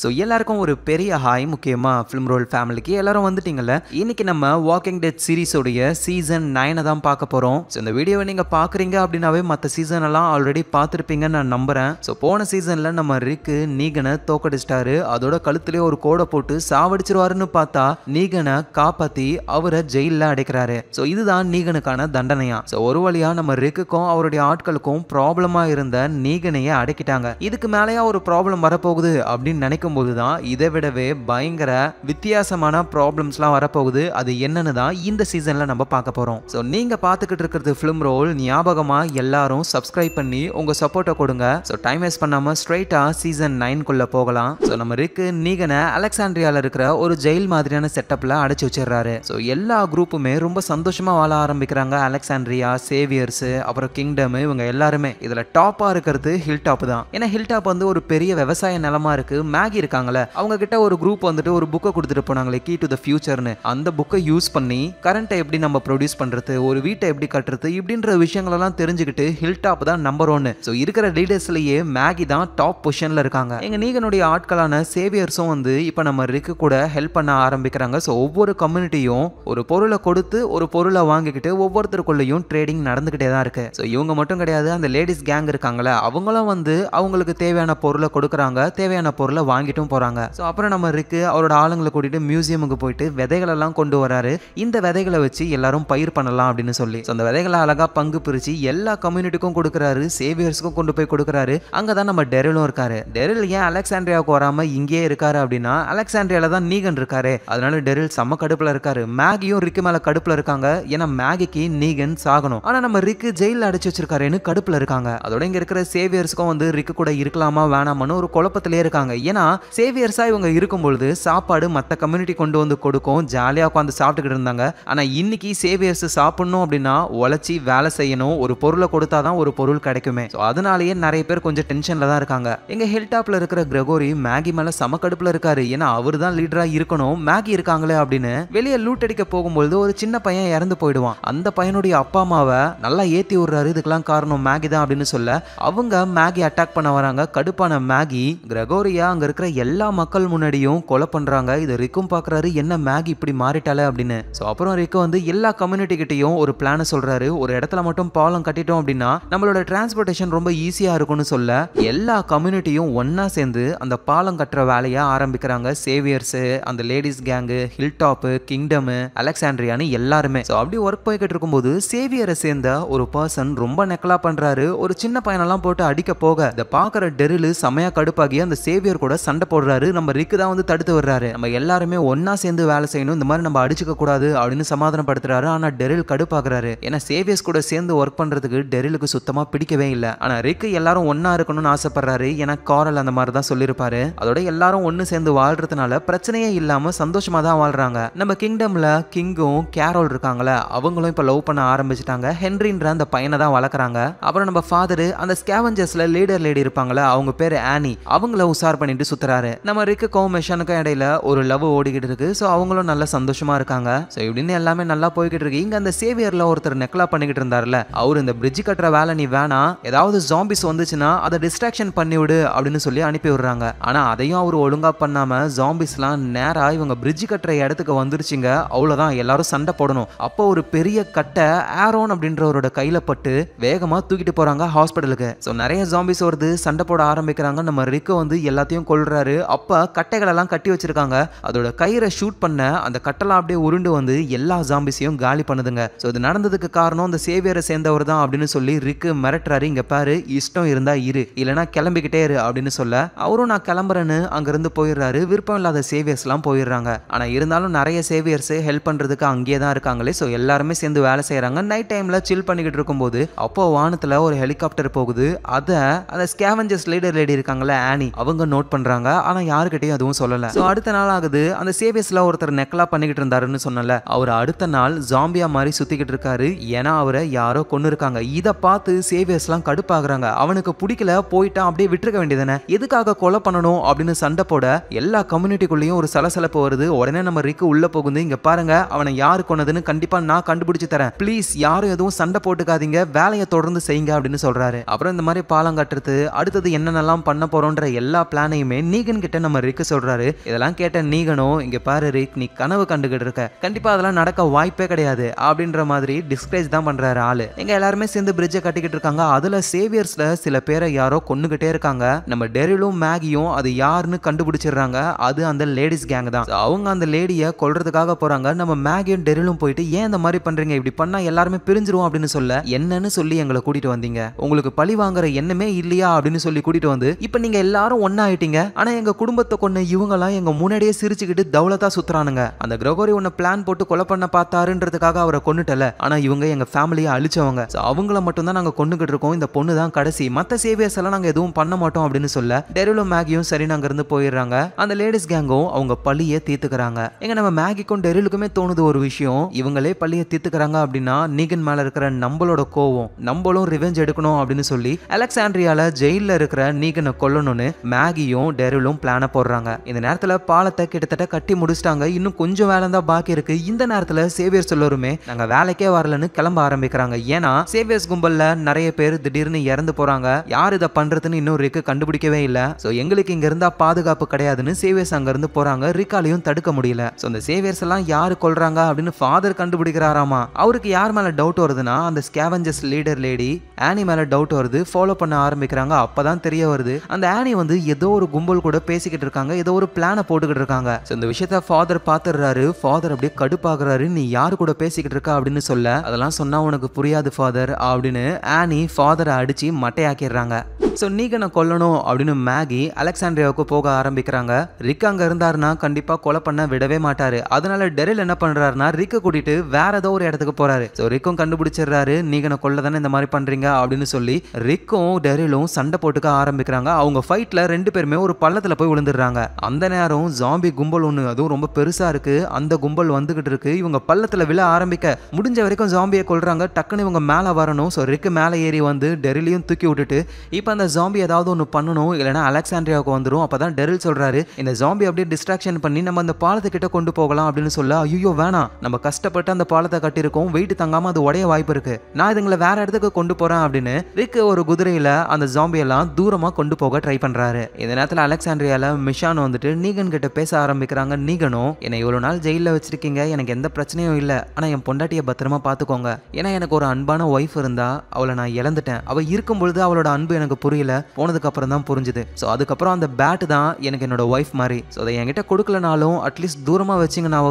so எல்லாருக்கும் ஒரு பெரிய ஹாய் முக்கியமாக ஃபிலிம் ரோல் ஃபேமிலிக்கு எல்லாரும் வந்துட்டீங்கல்ல இன்னைக்கு நம்ம வாக்கிங் டெட் சீரிஸோடைய சீசன் நைனை தான் பார்க்க போகிறோம் ஸோ இந்த வீடியோவை நீங்கள் பார்க்குறீங்க அப்படின்னாவே மற்ற சீசன் எல்லாம் ஆல்ரெடி பார்த்துருப்பீங்கன்னு நான் நம்புகிறேன் ஸோ போன சீசனில் நம்ம ரிக்கு நீகனை தோக்கடிச்சிட்டாரு அதோட கழுத்துலேயே ஒரு கோடை போட்டு சாவடிச்சிருவாருன்னு பார்த்தா நீகனை காப்பாற்றி அவரை ஜெயிலில் அடைக்கிறாரு ஸோ இதுதான் நீகனுக்கான தண்டனையா ஸோ ஒரு வழியாக நம்ம ரிக்குக்கும் அவருடைய ஆட்களுக்கும் ப்ராப்ளமாக இருந்த நீகனையே அடைக்கிட்டாங்க இதுக்கு மேலேயா ஒரு ப்ராப்ளம் வரப்போகுது அப்படின்னு நினைக்க நினைக்கும் போது தான் இதை விடவே பயங்கர வித்தியாசமான ப்ராப்ளம்ஸ்லாம் வரப்போகுது அது என்னன்னு தான் இந்த சீசனில் நம்ம பார்க்க போகிறோம் ஸோ நீங்கள் பார்த்துக்கிட்டு இருக்கிறது ஃபிலிம் ரோல் ஞாபகமாக எல்லாரும் சப்ஸ்கிரைப் பண்ணி உங்கள் சப்போர்ட்டை கொடுங்க ஸோ டைம் வேஸ்ட் பண்ணாமல் ஸ்ட்ரைட்டாக சீசன் நைன்குள்ளே போகலாம் ஸோ நம்ம ரிக்கு நீகனை அலெக்சாண்ட்ரியாவில் இருக்கிற ஒரு ஜெயில் மாதிரியான செட்டப்பில் அடைச்சி வச்சிடுறாரு ஸோ எல்லா குரூப்புமே ரொம்ப சந்தோஷமாக வாழ ஆரம்பிக்கிறாங்க அலெக்சாண்ட்ரியா சேவியர்ஸு அப்புறம் கிங்டம் இவங்க எல்லாருமே இதில் டாப்பாக இருக்கிறது ஹில் டாப் தான் ஏன்னா ஹில் டாப் வந்து ஒரு பெரிய விவசாய நிலமா இருக்குது ஆகி இருக்காங்களே அவங்க கிட்ட ஒரு குரூப் வந்துட்டு ஒரு புக்கை கொடுத்துட்டு போனாங்களே கீ டு த ஃபியூச்சர்னு அந்த புக்கை யூஸ் பண்ணி கரண்ட்டை எப்படி நம்ம ப்ரொடியூஸ் பண்ணுறது ஒரு வீட்டை எப்படி கட்டுறது இப்படின்ற விஷயங்களெல்லாம் தெரிஞ்சுக்கிட்டு ஹில் டாப் தான் நம்பர் ஒன்று ஸோ இருக்கிற லீடர்ஸ்லேயே மேகி தான் டாப் பொசிஷனில் இருக்காங்க எங்கள் நீகனுடைய ஆட்களான சேவியர்ஸும் வந்து இப்போ நம்ம ரிக்கு கூட ஹெல்ப் பண்ண ஆரம்பிக்கிறாங்க ஸோ ஒவ்வொரு கம்யூனிட்டியும் ஒரு பொருளை கொடுத்து ஒரு பொருளை வாங்கிக்கிட்டு ஒவ்வொருத்தருக்குள்ளேயும் ட்ரேடிங் நடந்துக்கிட்டே தான் இருக்கு ஸோ இவங்க மட்டும் கிடையாது அந்த லேடிஸ் கேங் இருக்காங்களே அவங்களும் வந்து அவங்களுக்கு தேவையான பொருளை கொடுக்குறாங்க தேவையான பொருளை வாங்கி வாங்கிட்டும் போகிறாங்க ஸோ அப்புறம் நம்ம இருக்கு அவரோட ஆளுங்களை கூட்டிட்டு மியூசியமுக்கு போயிட்டு விதைகளெல்லாம் கொண்டு வராரு இந்த விதைகளை வச்சு எல்லாரும் பயிர் பண்ணலாம் அப்படின்னு சொல்லி ஸோ அந்த விதைகளை அழகாக பங்கு பிரித்து எல்லா கம்யூனிட்டிக்கும் கொடுக்குறாரு சேவியர்ஸுக்கும் கொண்டு போய் கொடுக்குறாரு அங்கே தான் நம்ம டெரிலும் இருக்காரு டெரில் ஏன் அலெக்சாண்ட்ரியாவுக்கு வராமல் இங்கேயே இருக்காரு அப்படின்னா அலெக்சாண்ட்ரியாவில் தான் நீகன் இருக்காரு அதனால டெரில் செம்ம கடுப்பில் இருக்காரு மேகியும் ரிக்கு மேலே கடுப்பில் இருக்காங்க ஏன்னா மேகிக்கு நீகன் சாகணும் ஆனால் நம்ம ரிக்கு ஜெயிலில் அடைச்சி வச்சிருக்காருன்னு கடுப்பில் இருக்காங்க அதோட இங்கே இருக்கிற சேவியர்ஸுக்கும் வந்து ரிக்கு கூட இருக்கலாமா வேணாமான்னு ஒரு குழப்பத்திலே இருக்காங்க ஏன்னா சேவியர்ஸாக இவங்க இருக்கும்பொழுது சாப்பாடு மற்ற கம்யூனிட்டி கொண்டு வந்து கொடுக்கும் ஜாலியாக உட்காந்து சாப்பிட்டுக்கிட்டு இருந்தாங்க ஆனால் இன்னைக்கு சேவியர்ஸ் சாப்பிடணும் அப்படின்னா உழைச்சி வேலை செய்யணும் ஒரு பொருளை கொடுத்தா தான் ஒரு பொருள் கிடைக்குமே ஸோ அதனாலேயே நிறைய பேர் கொஞ்சம் டென்ஷனில் தான் இருக்காங்க எங்கள் ஹில்டாப்பில் இருக்கிற கிரகோரி மேகி மேலே சமக்கடுப்பில் இருக்காரு ஏன்னா அவர் தான் லீடராக இருக்கணும் மேகி இருக்காங்களே அப்படின்னு வெளியே லூட் அடிக்க போகும்பொழுது ஒரு சின்ன பையன் இறந்து போயிடுவான் அந்த பையனுடைய அப்பா அம்மாவை நல்லா ஏற்றி விடுறாரு இதுக்கெல்லாம் காரணம் மேகி தான் அப்படின்னு சொல்ல அவங்க மேகி அட்டாக் பண்ண வராங்க கடுப்பான மேகி கிரகோரியா அங்கே இருக்கிற எல்லா மக்கள் முன்னாடியும் கொலை பண்ணுறாங்க இது ரிக்கும் பாக்குறாரு என்ன மேக் இப்படி மாறிட்டாலே அப்படின்னு ஸோ அப்புறம் ரிக்கு வந்து எல்லா கம்யூனிட்டி கிட்டையும் ஒரு பிளான சொல்கிறாரு ஒரு இடத்துல மட்டும் பாலம் கட்டிட்டோம் அப்படின்னா நம்மளோட டிரான்ஸ்போர்டேஷன் ரொம்ப ஈஸியாக இருக்கும்னு சொல்ல எல்லா கம்யூனிட்டியும் ஒன்றா சேர்ந்து அந்த பாலம் கட்டுற வேலையை ஆரம்பிக்கிறாங்க சேவியர்ஸு அந்த ladies gang hill top kingdom அலெக்சாண்ட்ரியான்னு எல்லாருமே ஸோ அப்படி ஒர்க் போய்கிட்டு இருக்கும்போது சேவியரை சேர்ந்த ஒரு பர்சன் ரொம்ப நெக்கலாக பண்ணுறாரு ஒரு சின்ன பையனெல்லாம் போட்டு அடிக்க போக இதை பார்க்குற டெரிலு செமையா கடுப்பாகி அந்த சேவியர் கூட சண்டை போடுறாரு நம்ம ரிக்கு தான் வந்து தடுத்து வர்றாரு நம்ம எல்லாருமே ஒன்னா சேர்ந்து வேலை செய்யணும் இந்த மாதிரி நம்ம அடிச்சுக்க கூடாது அப்படின்னு சமாதானப்படுத்துறாரு ஆனால் டெரில் கடுப்பாக்குறாரு ஏன்னா சேவியர்ஸ் கூட சேர்ந்து ஒர்க் பண்ணுறதுக்கு டெரிலுக்கு சுத்தமாக பிடிக்கவே இல்லை ஆனால் ரிக்கு எல்லாரும் ஒன்றா இருக்கணும்னு ஆசைப்படுறாரு ஏன்னா காரல் அந்த மாதிரி தான் சொல்லியிருப்பாரு அதோட எல்லாரும் ஒன்று சேர்ந்து வாழ்றதுனால பிரச்சனையே இல்லாமல் சந்தோஷமாக தான் வாழ்றாங்க நம்ம கிங்டமில் கிங்கும் கேரோல் இருக்காங்களே அவங்களும் இப்போ லவ் பண்ண ஆரம்பிச்சிட்டாங்க ஹென்ரின்ற அந்த பையனை தான் வளர்க்குறாங்க அப்புறம் நம்ம ஃபாதரு அந்த ஸ்கேவஞ்சர்ஸ்ல லீடர் லேடி இருப்பாங்களே அவங்க பேர் ஆனி அவங்கள உஷார் பண்ணிட்டு சுத்துறாரு நம்ம ரிக்குக்கும் மிஷனுக்கும் இடையில ஒரு லவ் ஓடிக்கிட்டு இருக்கு சோ அவங்களும் நல்லா சந்தோஷமா இருக்காங்க சோ இப்படின்னு எல்லாமே நல்லா போய்கிட்டு இருக்கு இங்க அந்த சேவியர்ல ஒருத்தர் நெக்லா பண்ணிக்கிட்டு இருந்தார்ல அவர் இந்த பிரிட்ஜ் கட்டுற வேலை நீ வேணாம் ஏதாவது ஜாம்பிஸ் வந்துச்சுன்னா அதை டிஸ்ட்ராக்ஷன் பண்ணி விடு அப்படின்னு சொல்லி அனுப்பி விடுறாங்க ஆனா அதையும் அவர் பண்ணாம ஜாம்பிஸ் ஜாம்பிஸ்லாம் நேரா இவங்க பிரிட்ஜ் கட்டுற இடத்துக்கு வந்துருச்சுங்க அவ்வளோதான் எல்லாரும் சண்டை போடணும் அப்போ ஒரு பெரிய கட்டை ஆரோன் அப்படின்றவரோட கையில் பட்டு வேகமாக தூக்கிட்டு போறாங்க ஹாஸ்பிட்டலுக்கு சோ நிறைய ஜாம்பிஸ் வருது சண்டை போட ஆரம்பிக்கிறாங்க நம்ம ரிக்க வந்து எல்லாத்தையும் கொல் சொல்கிறாரு அப்போ கட்டைகளெல்லாம் கட்டி வச்சிருக்காங்க அதோட கயிறை ஷூட் பண்ண அந்த கட்டெல்லாம் அப்படியே உருண்டு வந்து எல்லா ஜாம்பிஸையும் காலி பண்ணுதுங்க ஸோ இது நடந்ததுக்கு காரணம் அந்த சேவியரை சேர்ந்தவர் தான் அப்படின்னு சொல்லி ரிக்கு மிரட்டுறாரு இங்கே பாரு இஷ்டம் இருந்தால் இரு இல்லைனா கிளம்பிக்கிட்டே இரு அப்படின்னு சொல்ல அவரும் நான் கிளம்புறேன்னு அங்கேருந்து போயிடுறாரு விருப்பம் இல்லாத சேவியர்ஸ்லாம் போயிடுறாங்க ஆனால் இருந்தாலும் நிறைய சேவியர்ஸ் ஹெல்ப் பண்ணுறதுக்கு அங்கேயே தான் இருக்காங்களே ஸோ எல்லாருமே சேர்ந்து வேலை செய்கிறாங்க நைட் டைமில் சில் பண்ணிக்கிட்டு இருக்கும்போது அப்போ வானத்தில் ஒரு ஹெலிகாப்டர் போகுது அதை அந்த ஸ்கேவஞ்சர்ஸ் லீடர் லேடி இருக்காங்களே ஆனி அவங்க நோட் பண்றாங்க சொல்கிறாங்க ஆனால் யாருக்கிட்டையும் அதுவும் சொல்லலை சோ அடுத்த நாள் ஆகுது அந்த சேவியஸ்ல ஒருத்தர் நெக்லா பண்ணிக்கிட்டு இருந்தாருன்னு சொன்னல அவர் அடுத்த நாள் ஜாம்பியா மாதிரி சுற்றிக்கிட்டு இருக்காரு ஏன்னா அவரை யாரோ கொண்டு இருக்காங்க இதை பார்த்து எல்லாம் கடுப்பாகிறாங்க அவனுக்கு பிடிக்கல போயிட்டா அப்படியே விட்டுருக்க வேண்டியதானே எதுக்காக கொலை பண்ணணும் அப்படின்னு சண்டை போட எல்லா கம்யூனிட்டிக்குள்ளேயும் ஒரு சலசலப்பு வருது உடனே நம்ம ரிக்கு உள்ள போகுது இங்க பாருங்க அவனை யாரு கொண்டதுன்னு கண்டிப்பா நான் கண்டுபிடிச்சு தரேன் ப்ளீஸ் யாரும் எதுவும் சண்டை போட்டுக்காதீங்க வேலையை தொடர்ந்து செய்யுங்க அப்படின்னு சொல்றாரு அப்புறம் இந்த மாதிரி பாலம் கட்டுறது அடுத்தது என்னென்னலாம் பண்ண போறோன்ற எல்லா பிளானையுமே நீகன் கிட்ட நம்ம ரிக்கு சொல்றாரு இதெல்லாம் கேட்ட நீகனோ இங்க பாரு ரிக் நீ கனவு கண்டுகிட்டு இருக்க கண்டிப்பா அதெல்லாம் நடக்க வாய்ப்பே கிடையாது அப்படின்ற மாதிரி டிஸ்கரேஜ் தான் பண்றாரு ஆளு எங்க எல்லாருமே சேர்ந்து பிரிட்ஜை கட்டிக்கிட்டு இருக்காங்க அதுல சேவியர்ஸ்ல சில பேரை யாரோ கொண்டுகிட்டே இருக்காங்க நம்ம டெரிலும் மேகியும் அது யாருன்னு கண்டுபிடிச்சிடுறாங்க அது அந்த லேடிஸ் கேங் தான் அவங்க அந்த லேடியை கொள்றதுக்காக போறாங்க நம்ம மேகியும் டெரிலும் போயிட்டு ஏன் இந்த மாதிரி பண்றீங்க இப்படி பண்ணா எல்லாருமே பிரிஞ்சிருவோம் அப்படின்னு சொல்ல என்னன்னு சொல்லி எங்களை கூட்டிட்டு வந்தீங்க உங்களுக்கு பழி வாங்குற எண்ணமே இல்லையா அப்படின்னு சொல்லி கூட்டிட்டு வந்து இப்ப நீங்க எல்லாரும் ஒன்னா ஆயிட்டீங்க ஆனால் எங்கள் குடும்பத்தை கொண்டு இவங்கெல்லாம் எங்கள் முன்னாடியே சிரிச்சுக்கிட்டு தௌலத்தாக சுற்றுறானுங்க அந்த கிரகோரி உன்னை பிளான் போட்டு கொலை பண்ண பார்த்தாருன்றதுக்காக அவரை கொண்டுட்டல ஆனால் இவங்க எங்கள் ஃபேமிலியை அழிச்சவங்க ஸோ அவங்கள மட்டும்தான் நாங்கள் கொண்டுக்கிட்டு இருக்கோம் இந்த பொண்ணு தான் கடைசி மற்ற சேவியர்ஸ் எல்லாம் நாங்கள் எதுவும் பண்ண மாட்டோம் அப்படின்னு சொல்ல டெரிலோ மேகியும் சரி நாங்கள் இருந்து போயிடுறாங்க அந்த லேடிஸ் கேங்கும் அவங்க பள்ளியை தீர்த்துக்கிறாங்க எங்க நம்ம மேகிக்கும் டெரிலுக்குமே தோணுது ஒரு விஷயம் இவங்களே பள்ளியை தீர்த்துக்கிறாங்க அப்படின்னா நீகன் மேலே இருக்கிற நம்மளோட கோவம் நம்மளும் ரிவெஞ்ச் எடுக்கணும் அப்படின்னு சொல்லி அலெக்சாண்ட்ரியாவில் ஜெயிலில் இருக்கிற நீகனை கொல்லணும்னு மேகியும் டெரிலும் பிளானை போடுறாங்க இந்த நேரத்துல பாலத்தை கிட்டத்தட்ட கட்டி முடிச்சிட்டாங்க இன்னும் கொஞ்சம் வேலை தான் பாக்கி இருக்கு இந்த நேரத்தில் சேவியர்ஸ் எல்லாருமே நாங்க வேலைக்கே வரலன்னு கிளம்ப ஆரம்பிக்கிறாங்க ஏன்னா சேவியர்ஸ் கும்பலில் நிறைய பேர் திடீர்னு இறந்து போறாங்க யார் இதை பண்றதுன்னு இன்னும் ரிக்கு கண்டுபிடிக்கவே இல்லை ஸோ எங்களுக்கு இங்க இருந்தா பாதுகாப்பு கிடையாதுன்னு சேவியர்ஸ் அங்க இருந்து போறாங்க ரிக்காலையும் தடுக்க முடியல ஸோ இந்த சேவியர்ஸ் எல்லாம் யாரு கொள்றாங்க அப்படின்னு ஃபாதர் கண்டுபிடிக்கிறாராமா அவருக்கு யார் மேல டவுட் வருதுன்னா அந்த ஸ்கேவஞ்சஸ் லீடர் லேடி ஆனி மேல டவுட் வருது ஃபாலோ பண்ண ஆரம்பிக்கிறாங்க அப்பதான் தெரிய வருது அந்த ஆனி வந்து ஏதோ ஒரு கும்பல் கூட பேசிக்கிட்டு இருக்காங்க ஏதோ ஒரு பிளானை போட்டுக்கிட்டு இருக்காங்க இந்த விஷயத்த ஃபாதர் பாத்துறாரு ஃபாதர் அப்படியே கடுப்பாகிறாரு நீ யார் கூட பேசிக்கிட்டு இருக்கா அப்படின்னு சொல்ல அதெல்லாம் சொன்னா உனக்கு புரியாது ஃபாதர் அப்படின்னு ஆனி ஃபாதரை அடிச்சு மட்டையாக்கிடுறாங்க ஸோ நீகனை கொல்லணும் அப்படின்னு மேகி அலெக்சாண்ட்ரியாவுக்கு போக ஆரம்பிக்கிறாங்க ரிக் அங்கே இருந்தாருன்னா கண்டிப்பாக கொலை பண்ண விடவே மாட்டாரு அதனால டெரில் என்ன பண்ணுறாருனா ரிக்கை கூட்டிட்டு வேற ஏதோ ஒரு இடத்துக்கு போறாரு ஸோ ரிக்கும் கண்டுபிடிச்சிடுறாரு நீகனை கொல்ல தானே இந்த மாதிரி பண்ணுறீங்க அப்படின்னு சொல்லி ரிக்கும் டெரிலும் சண்டை போட்டுக்க ஆரம்பிக்கிறாங்க அவங்க ஃபைட்டில் ரெண்டு பேருமே ஒரு ஒரு பள்ளத்தில் போய் விழுந்துடுறாங்க அந்த நேரம் ஜாம்பி கும்பல் ஒன்று அதுவும் ரொம்ப பெருசாக இருக்குது அந்த கும்பல் வந்துக்கிட்டு இருக்கு இவங்க பள்ளத்தில் விழ ஆரம்பிக்க முடிஞ்ச வரைக்கும் ஜாம்பியை கொள்றாங்க டக்குன்னு இவங்க மேலே வரணும் ஸோ ரிக்கு மேலே ஏறி வந்து டெரிலையும் தூக்கி விட்டுட்டு இப்போ அந்த ஜாம்பி ஏதாவது ஒன்று பண்ணணும் இல்லைனா அலெக்சாண்ட்ரியாவுக்கு வந்துடும் அப்போ தான் டெரில் சொல்கிறாரு இந்த ஜாம்பி அப்படியே டிஸ்ட்ராக்ஷன் பண்ணி நம்ம அந்த பாலத்துக்கிட்ட கொண்டு போகலாம் அப்படின்னு சொல்ல ஐயோ வேணாம் நம்ம கஷ்டப்பட்டு அந்த பாலத்தை கட்டியிருக்கோம் வெயிட் தங்காமல் அது உடைய வாய்ப்பு இருக்கு நான் இதுங்களை வேற இடத்துக்கு கொண்டு போகிறேன் அப்படின்னு ரிக்கு ஒரு குதிரையில் அந்த ஜாம்பியெல்லாம் தூரமாக கொண்டு போக ட்ரை பண்ணுறாரு இந்த நேரத்தில் அண்ட் அலெக்சாண்ட்ரியாவில் மிஷான் வந்துட்டு நீகன் கிட்ட பேச ஆரம்பிக்கிறாங்க நீகனும் என்னை இவ்வளோ நாள் ஜெயிலில் வச்சிருக்கீங்க எனக்கு எந்த பிரச்சனையும் இல்லை ஆனால் என் பொண்டாட்டியை பத்திரமா பார்த்துக்கோங்க ஏன்னா எனக்கு ஒரு அன்பான ஒய்ஃப் இருந்தா அவளை நான் இழந்துட்டேன் அவள் இருக்கும் பொழுது அவளோட அன்பு எனக்கு புரியல போனதுக்கு அப்புறம் தான் புரிஞ்சுது ஸோ அதுக்கப்புறம் அந்த பேட் தான் எனக்கு என்னோட ஒய்ஃப் மாதிரி ஸோ அதை என்கிட்ட கொடுக்கலனாலும் அட்லீஸ்ட் தூரமாக வச்சுங்க நான்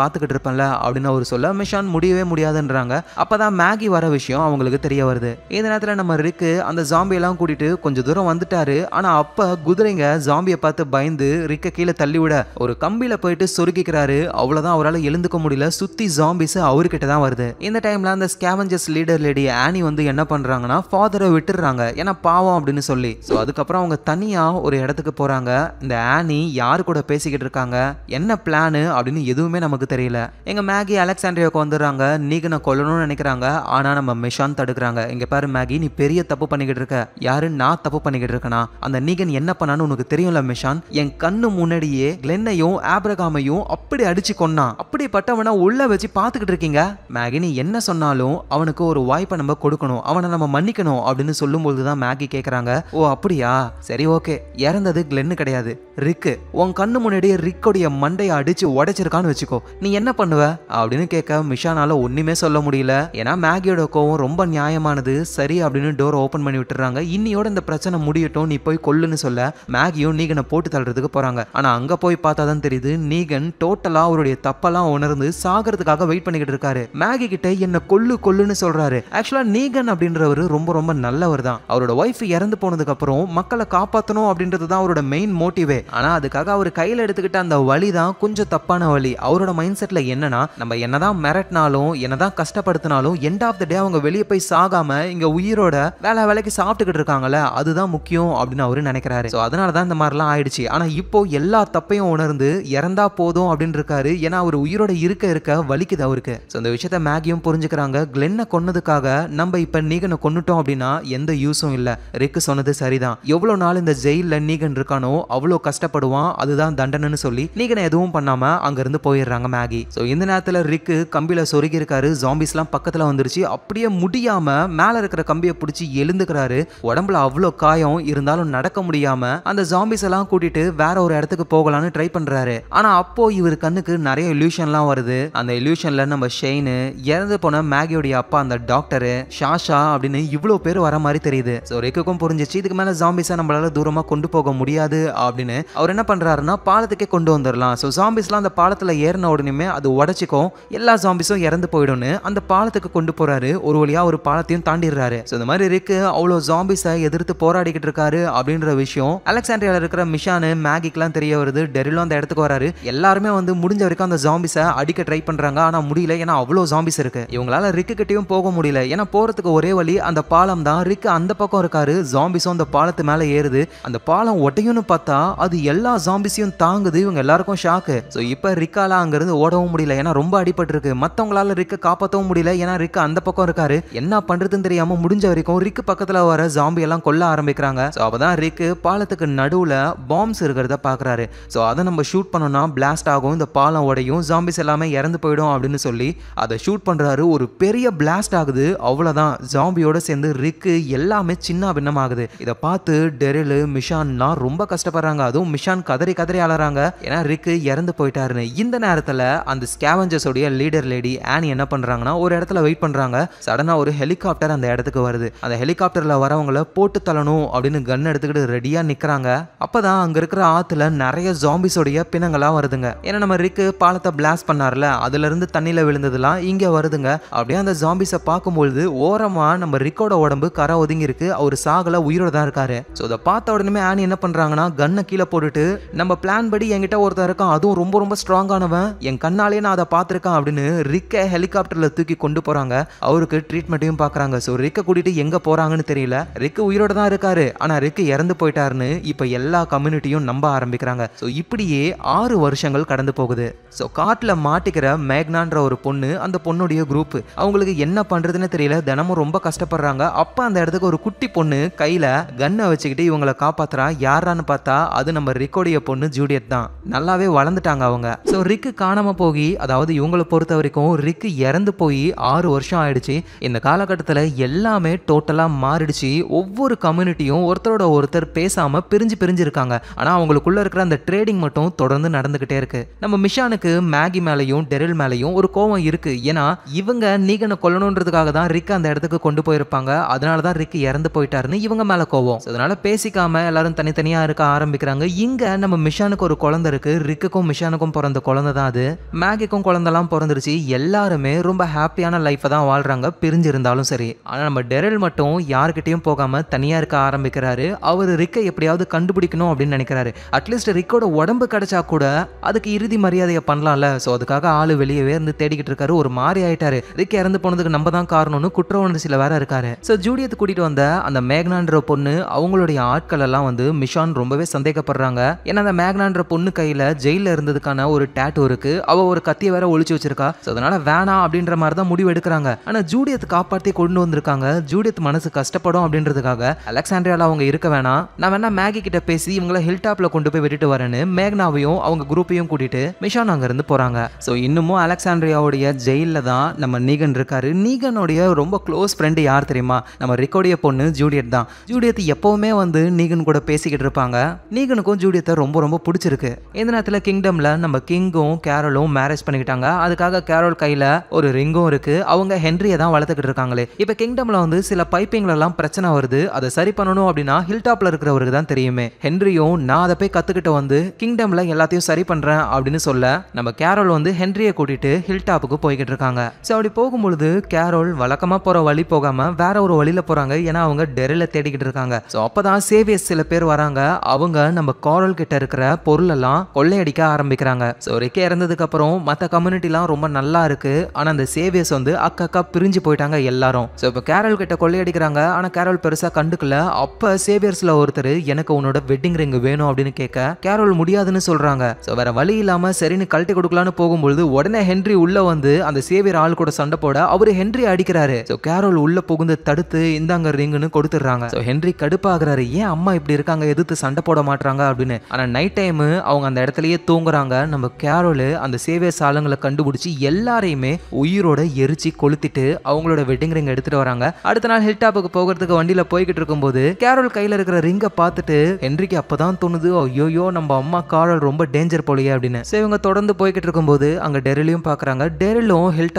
பார்த்துக்கிட்டு இருப்பேன்ல அப்படின்னு அவர் சொல்ல மிஷான் முடியவே முடியாதுன்றாங்க அப்போ தான் மேகி வர விஷயம் அவங்களுக்கு தெரிய வருது இந்த நேரத்தில் நம்ம இருக்கு அந்த ஜாம்பியெல்லாம் கூட்டிட்டு கொஞ்சம் தூரம் வந்துட்டாரு ஆனால் அப்போ குதிரைங்க ஜாம்பியை பார்த்து பயந்து ரிக்க கீழே தள்ளி விட ஒரு கம்பியில போயிட்டு சொருக்கிக்கிறாரு அவ்வளவுதான் அவரால் எழுந்துக்க முடியல சுத்தி ஜாம்பிஸ் அவர்கிட்ட தான் வருது இந்த டைம்ல அந்த ஸ்கேவஞ்சர்ஸ் லீடர் லேடி ஆனி வந்து என்ன பண்றாங்கன்னா ஃபாதரை விட்டுறாங்க ஏன்னா பாவம் அப்படின்னு சொல்லி ஸோ அதுக்கப்புறம் அவங்க தனியா ஒரு இடத்துக்கு போறாங்க இந்த ஆனி யார் கூட பேசிக்கிட்டு இருக்காங்க என்ன பிளானு அப்படின்னு எதுவுமே நமக்கு தெரியல எங்க மேகி அலெக்சாண்ட்ரியாவுக்கு வந்துடுறாங்க நீகனை கொல்லணும்னு நினைக்கிறாங்க ஆனா நம்ம மிஷான் தடுக்கிறாங்க இங்க பாரு மேகி நீ பெரிய தப்பு பண்ணிக்கிட்டு இருக்க யாரு நான் தப்பு பண்ணிக்கிட்டு இருக்கனா அந்த நீகன் என்ன பண்ணான்னு உனக்கு உங்களுக்கு தெரியும்ல மிஷான் என் கண்ணு முன்னாடியே கிளென்னையும் ஆப்ரகாமையும் அப்படி அடிச்சு கொன்னான் அப்படிப்பட்டவனை உள்ள வச்சு பார்த்துக்கிட்டு இருக்கீங்க மேகினி என்ன சொன்னாலும் அவனுக்கு ஒரு வாய்ப்பை நம்ம கொடுக்கணும் அவனை நம்ம மன்னிக்கணும் அப்படின்னு சொல்லும்போது தான் மேகி கேட்குறாங்க ஓ அப்படியா சரி ஓகே இறந்தது கிளென்னு கிடையாது ரிக்கு உன் கண்ணு முன்னாடியே ரிக்கோடைய மண்டையை அடிச்சு உடைச்சிருக்கான்னு வச்சுக்கோ நீ என்ன பண்ணுவ அப்படின்னு கேட்க மிஷானால ஒண்ணுமே சொல்ல முடியல ஏன்னா மேகியோட கோவம் ரொம்ப நியாயமானது சரி அப்படின்னு டோர் ஓபன் பண்ணி விட்டுறாங்க இன்னியோட இந்த பிரச்சனை முடியட்டும் நீ போய் கொல்லுன்னு சொல்ல மேகி மேகியும் நீகனை போட்டு தள்ளுறதுக்கு போறாங்க ஆனா அங்கே போய் பார்த்தா தான் தெரியுது நீகன் டோட்டலாக அவருடைய தப்பெல்லாம் உணர்ந்து சாகிறதுக்காக வெயிட் பண்ணிக்கிட்டு இருக்காரு மேகி கிட்ட என்ன கொல்லு கொல்லுன்னு சொல்றாரு ஆக்சுவலா நீகன் அப்படின்றவர் ரொம்ப ரொம்ப நல்லவர் தான் அவரோட ஒய்ஃப் இறந்து போனதுக்கு அப்புறம் மக்களை காப்பாற்றணும் அப்படின்றது தான் அவரோட மெயின் மோட்டிவே ஆனால் அதுக்காக அவர் கையில் எடுத்துக்கிட்ட அந்த வழி தான் கொஞ்சம் தப்பான வழி அவரோட மைண்ட் செட்டில் என்னன்னா நம்ம என்னதான் மிரட்டினாலும் என்னதான் கஷ்டப்படுத்தினாலும் எண்ட் ஆஃப் த டே அவங்க வெளியே போய் சாகாம இங்க உயிரோட வேலை வேலைக்கு சாப்பிட்டுக்கிட்டு இருக்காங்களே அதுதான் முக்கியம் அப்படின்னு அவரு நினைக்கிறாரு அதனால தான் தான் இந்த மாதிரிலாம் ஆயிடுச்சு ஆனால் இப்போ எல்லா தப்பையும் உணர்ந்து இறந்தா போதும் அப்படின்னு இருக்காரு ஏன்னா அவர் உயிரோட இருக்க இருக்க வலிக்குது அவருக்கு ஸோ அந்த விஷயத்த மேகியும் புரிஞ்சுக்கிறாங்க கிளென்னை கொன்னதுக்காக நம்ம இப்போ நீகனை கொண்டுட்டோம் அப்படின்னா எந்த யூஸும் இல்லை ரிக்கு சொன்னது சரிதான் எவ்வளோ நாள் இந்த ஜெயிலில் நீகன் இருக்கானோ அவ்வளோ கஷ்டப்படுவான் அதுதான் தண்டனைன்னு சொல்லி நீகனை எதுவும் பண்ணாமல் அங்கேருந்து போயிடுறாங்க மேகி ஸோ இந்த நேரத்தில் ரிக்கு கம்பியில் சொருகி இருக்காரு ஜாம்பிஸ்லாம் பக்கத்தில் வந்துருச்சு அப்படியே முடியாமல் மேலே இருக்கிற கம்பியை பிடிச்சி எழுந்துக்கிறாரு உடம்புல அவ்வளோ காயம் இருந்தாலும் நடக்க முடியாமல் அந்த ஜாம்பிஸ் எல்லாம் கூட்டிட்டு வேற ஒரு இடத்துக்கு போகலான்னு ட்ரை பண்றாரு ஆனா அப்போ இவர் கண்ணுக்கு நிறைய இல்யூஷன்லாம் வருது அந்த இல்யூஷன்ல நம்ம ஷெயின் இறந்து போன மேகியோடைய அப்பா அந்த டாக்டரு ஷாஷா அப்படின்னு இவ்வளவு பேர் வர மாதிரி தெரியுது ஸோ ரெக்குக்கும் புரிஞ்சிச்சு இதுக்கு மேல ஜாம்பிஸா நம்மளால தூரமா கொண்டு போக முடியாது அப்படின்னு அவர் என்ன பண்றாருன்னா பாலத்துக்கே கொண்டு வந்துடலாம் ஸோ ஜாம்பிஸ்லாம் அந்த பாலத்துல ஏறின உடனே அது உடச்சிக்கும் எல்லா ஜாம்பிஸும் இறந்து போயிடும்னு அந்த பாலத்துக்கு கொண்டு போறாரு ஒரு வழியா ஒரு பாலத்தையும் தாண்டிடுறாரு ஸோ இந்த மாதிரி இருக்கு அவ்வளோ ஜாம்பிஸை எதிர்த்து போராடிக்கிட்டு இருக்காரு அப்படின்ற விஷயம் அலெக்சாண்டர் டாய்லண்ட்ல இருக்கிற மிஷானு மேகிக்லாம் தெரிய வருது டெரிலும் அந்த இடத்துக்கு வராரு எல்லாருமே வந்து முடிஞ்ச வரைக்கும் அந்த ஜாம்பிஸை அடிக்க ட்ரை பண்றாங்க ஆனா முடியல ஏன்னா அவ்வளோ ஜாம்பிஸ் இருக்கு இவங்களால ரிக்கு கிட்டேயும் போக முடியல ஏன்னா போறதுக்கு ஒரே வழி அந்த பாலம் தான் ரிக்கு அந்த பக்கம் இருக்காரு ஜாம்பிஸும் அந்த பாலத்து மேல ஏறுது அந்த பாலம் ஒட்டையும்னு பார்த்தா அது எல்லா ஜாம்பிஸையும் தாங்குது இவங்க எல்லாருக்கும் ஷாக்கு ஸோ இப்போ ரிக்கால அங்கிருந்து ஓடவும் முடியல ஏன்னா ரொம்ப இருக்கு மற்றவங்களால ரிக்க காப்பாற்றவும் முடியல ஏன்னா ரிக்கு அந்த பக்கம் இருக்காரு என்ன பண்றதுன்னு தெரியாம முடிஞ்ச வரைக்கும் ரிக்கு பக்கத்தில் வர ஜாம்பி எல்லாம் கொல்ல ஆரம்பிக்கிறாங்க ஸோ ரிக்கு பாலத்துக்கு நடுவில் பாம்ஸ் இருக்கிறத பார்க்குறாரு ஸோ அதை நம்ம ஷூட் பண்ணோன்னா பிளாஸ்ட் ஆகும் இந்த பாலம் உடையும் ஜாம்பிஸ் எல்லாமே இறந்து போயிடும் அப்படின்னு சொல்லி அதை ஷூட் பண்ணுறாரு ஒரு பெரிய பிளாஸ்ட் ஆகுது அவ்வளோதான் ஜாம்பியோட சேர்ந்து ரிக்கு எல்லாமே சின்ன பின்னமாகுது இதை பார்த்து டெரில் மிஷான்லாம் ரொம்ப கஷ்டப்படுறாங்க அதுவும் மிஷான் கதறி கதறி அலறாங்க ஏன்னா ரிக்கு இறந்து போயிட்டாருன்னு இந்த நேரத்தில் அந்த ஸ்கேவஞ்சர்ஸோடைய லீடர் லேடி ஆனி என்ன பண்ணுறாங்கன்னா ஒரு இடத்துல வெயிட் பண்ணுறாங்க சடனாக ஒரு ஹெலிகாப்டர் அந்த இடத்துக்கு வருது அந்த ஹெலிகாப்டரில் வரவங்களை போட்டு தள்ளணும் அப்படின்னு கன் எடுத்துக்கிட்டு ரெடியாக நிற்கிறாங்க அப்பதான் அங்க இருக்கிற ஆத்துல நிறைய ஜாம்பிஸோடைய பிணங்களாக வருதுங்க ஏன்னா நம்ம ரிக்கு பாலத்தை பிளாஸ்ட் பண்ணார்ல அதுல இருந்து தண்ணியில விழுந்ததுலாம் இங்க வருதுங்க அப்படியே அந்த ஜாம்பிஸை பார்க்கும்பொழுது ஓரமா நம்ம ரிக்கோட உடம்பு கரை ஒதுங்கி இருக்கு அவர் சாகல உயிரோட தான் இருக்காரு ஸோ அதை பார்த்த உடனே ஆனி என்ன பண்றாங்கன்னா கண்ணை கீழே போட்டுட்டு நம்ம பிளான் படி என்கிட்ட ஒருத்தர் இருக்கான் அதுவும் ரொம்ப ரொம்ப ஸ்ட்ராங்கானவன் என் கண்ணாலேயே நான் அதை பார்த்துருக்கேன் அப்படின்னு ரிக்கை ஹெலிகாப்டர்ல தூக்கி கொண்டு போறாங்க அவருக்கு ட்ரீட்மெண்ட்டையும் பார்க்குறாங்க ஸோ ரிக்கை கூட்டிட்டு எங்க போறாங்கன்னு தெரியல ரிக்கு உயிரோட தான் இருக்காரு ஆனா ரிக்கு இறந்து போயிட்டாருன்னு இப்ப இப்போ எல்லா கம்யூனிட்டியும் நம்ப ஆரம்பிக்கிறாங்க ஸோ இப்படியே ஆறு வருஷங்கள் கடந்து போகுது ஸோ காட்டில் மாட்டிக்கிற மேக்னான்ற ஒரு பொண்ணு அந்த பொண்ணுடைய குரூப் அவங்களுக்கு என்ன பண்ணுறதுன்னு தெரியல தினமும் ரொம்ப கஷ்டப்படுறாங்க அப்போ அந்த இடத்துக்கு ஒரு குட்டி பொண்ணு கையில் கன்னை வச்சுக்கிட்டு இவங்களை காப்பாற்றுறா யாரான்னு பார்த்தா அது நம்ம ரிக்கோடைய பொண்ணு ஜூடியட் தான் நல்லாவே வளர்ந்துட்டாங்க அவங்க ஸோ ரிக்கு காணாமல் போய் அதாவது இவங்களை பொறுத்த வரைக்கும் ரிக்கு இறந்து போய் ஆறு வருஷம் ஆயிடுச்சு இந்த காலகட்டத்தில் எல்லாமே டோட்டலாக மாறிடுச்சு ஒவ்வொரு கம்யூனிட்டியும் ஒருத்தரோட ஒருத்தர் பேசாமல் பிரிஞ்சு பிரிஞ்சு பிரிஞ்சு இருக்காங்க ஆனால் அவங்களுக்குள்ள இருக்கிற அந்த ட்ரேடிங் மட்டும் தொடர்ந்து நடந்துகிட்டே இருக்கு நம்ம மிஷானுக்கு மேகி மேலேயும் டெரில் மேலேயும் ஒரு கோவம் இருக்கு ஏன்னா இவங்க நீகனை கொல்லணுன்றதுக்காக தான் ரிக் அந்த இடத்துக்கு கொண்டு போயிருப்பாங்க அதனால தான் ரிக் இறந்து போயிட்டாருன்னு இவங்க மேலே கோவம் அதனால பேசிக்காம எல்லாரும் தனித்தனியாக இருக்க ஆரம்பிக்கிறாங்க இங்க நம்ம மிஷானுக்கு ஒரு குழந்தை இருக்கு ரிக்குக்கும் மிஷானுக்கும் பிறந்த குழந்தை தான் அது மேகிக்கும் குழந்தெல்லாம் பிறந்துருச்சு எல்லாருமே ரொம்ப ஹாப்பியான லைஃப்பை தான் வாழ்றாங்க பிரிஞ்சிருந்தாலும் சரி ஆனால் நம்ம டெரில் மட்டும் யார்கிட்டையும் போகாம தனியாக இருக்க ஆரம்பிக்கிறாரு அவர் ரிக்கை எப்படியாவது கண் கண்டுபிடிக்கணும் அப்படின்னு நினைக்கிறாரு அட்லீஸ்ட் ரிக்கோட உடம்பு கிடைச்சா கூட அதுக்கு இறுதி மரியாதையை பண்ணலாம்ல ஸோ அதுக்காக ஆள் வெளியவே இருந்து தேடிக்கிட்டு இருக்காரு ஒரு மாதிரி ஆயிட்டாரு ரிக் இறந்து போனதுக்கு நம்ம தான் காரணம்னு குற்ற உணர்ச்சியில் வேற இருக்காரு ஸோ ஜூடியத்து கூட்டிட்டு வந்த அந்த மேக்னான்ற பொண்ணு அவங்களுடைய ஆட்கள் எல்லாம் வந்து மிஷான் ரொம்பவே சந்தேகப்படுறாங்க ஏன்னா அந்த மேக்னான்ற பொண்ணு கையில் ஜெயிலில் இருந்ததுக்கான ஒரு டேட்டோ இருக்கு அவ ஒரு கத்திய வேற ஒழிச்சு வச்சிருக்கா ஸோ அதனால வேணாம் அப்படின்ற மாதிரி தான் முடிவு எடுக்கிறாங்க ஆனா ஜூடியத்தை காப்பாற்றி கொண்டு வந்திருக்காங்க ஜூடியத் மனசு கஷ்டப்படும் அப்படின்றதுக்காக அலெக்சாண்ட்ரியால அவங்க இருக்க வேணாம் நான் வேணா மேகி கிட்ட பேசி இவங்கள ஹில் டாப்ல கொண்டு போய் விட்டுட்டு வரேன்னு மேக்னாவையும் அவங்க குரூப்பையும் கூட்டிட்டு மிஷான் அங்க இருந்து போறாங்க ஸோ இன்னமும் அலெக்சாண்ட்ரியாவுடைய ஜெயில தான் நம்ம நீகன் இருக்காரு நீகனுடைய ரொம்ப க்ளோஸ் ஃப்ரெண்டு யார் தெரியுமா நம்ம ரிக்கோடிய பொண்ணு ஜூடியட் தான் ஜூடியத் எப்பவுமே வந்து நீகன் கூட பேசிக்கிட்டு இருப்பாங்க நீகனுக்கும் ஜூடியத்தை ரொம்ப ரொம்ப பிடிச்சிருக்கு இந்த நேரத்தில் கிங்டம்ல நம்ம கிங்கும் கேரலும் மேரேஜ் பண்ணிக்கிட்டாங்க அதுக்காக கேரல் கையில ஒரு ரிங்கும் இருக்கு அவங்க ஹென்ரியை தான் வளர்த்துக்கிட்டு இருக்காங்களே இப்போ கிங்டம்ல வந்து சில பைப்பிங்லாம் பிரச்சனை வருது அதை சரி பண்ணணும் அப்படின்னா ஹில் டாப்ல இருக்கிறவருக்கு தான் தெரியுமே ரெண்டுமே ஹென்ரியும் நான் அதை போய் கத்துக்கிட்ட வந்து கிங்டம்ல எல்லாத்தையும் சரி பண்றேன் அப்படின்னு சொல்ல நம்ம கேரோல் வந்து ஹென்ரியை கூட்டிட்டு ஹில் டாப்புக்கு போய்கிட்டு இருக்காங்க ஸோ அப்படி போகும்பொழுது கேரோல் வழக்கமாக போற வழி போகாம வேற ஒரு வழியில் போறாங்க ஏன்னா அவங்க டெரில தேடிக்கிட்டு இருக்காங்க ஸோ அப்போதான் சேவியர்ஸ் சில பேர் வராங்க அவங்க நம்ம காரோல் கிட்ட இருக்கிற பொருளெல்லாம் கொள்ளையடிக்க ஆரம்பிக்கிறாங்க ஸோ ரிக்கே இறந்ததுக்கு அப்புறம் மற்ற கம்யூனிட்டிலாம் ரொம்ப நல்லா இருக்கு ஆனால் அந்த சேவியஸ் வந்து அக்கா பிரிஞ்சு போயிட்டாங்க எல்லாரும் ஸோ இப்போ கேரல் கிட்ட கொள்ளையடிக்கிறாங்க ஆனால் கேரல் பெருசாக கண்டுக்கல அப்போ சேவியர்ஸில் ஒருத்தர் எனக்கு உன்னோட தன்னோட வெட்டிங் ரிங் வேணும் அப்படின்னு கேட்க கேரோல் முடியாதுன்னு சொல்றாங்க ஸோ வேற வழி இல்லாம சரின்னு கழட்டி கொடுக்கலான்னு போகும்பொழுது உடனே ஹென்றி உள்ள வந்து அந்த சேவியர் ஆள் கூட சண்டை போட அவர் ஹென்றி அடிக்கிறாரு ஸோ கேரோல் உள்ள புகுந்து தடுத்து இந்தாங்க ரிங்னு கொடுத்துடுறாங்க ஸோ ஹென்றி கடுப்பாகிறாரு ஏன் அம்மா இப்படி இருக்காங்க எதிர்த்து சண்டை போட மாட்டாங்க அப்படின்னு ஆனா நைட் டைம் அவங்க அந்த இடத்துலயே தூங்குறாங்க நம்ம கேரோல் அந்த சேவியர் சாலங்களை கண்டுபிடிச்சி எல்லாரையுமே உயிரோட எரிச்சு கொளுத்திட்டு அவங்களோட வெட்டிங் ரிங் எடுத்துட்டு வராங்க அடுத்த நாள் ஹில்டாப்புக்கு போகிறதுக்கு வண்டியில போய்கிட்டு இருக்கும்போது கேரோல் கையில இருக்கிற ரிங்கை பார்த்துட்டு ஹென்ரிக்கு அப்பதான் தோணுது ஐயோயோ நம்ம அம்மா காரல் ரொம்ப டேஞ்சர் போலயே அப்படின்னு இவங்க தொடர்ந்து போய்கிட்டு இருக்கும்போது அங்க டெரிலையும் பாக்குறாங்க டெரிலும் ஹில்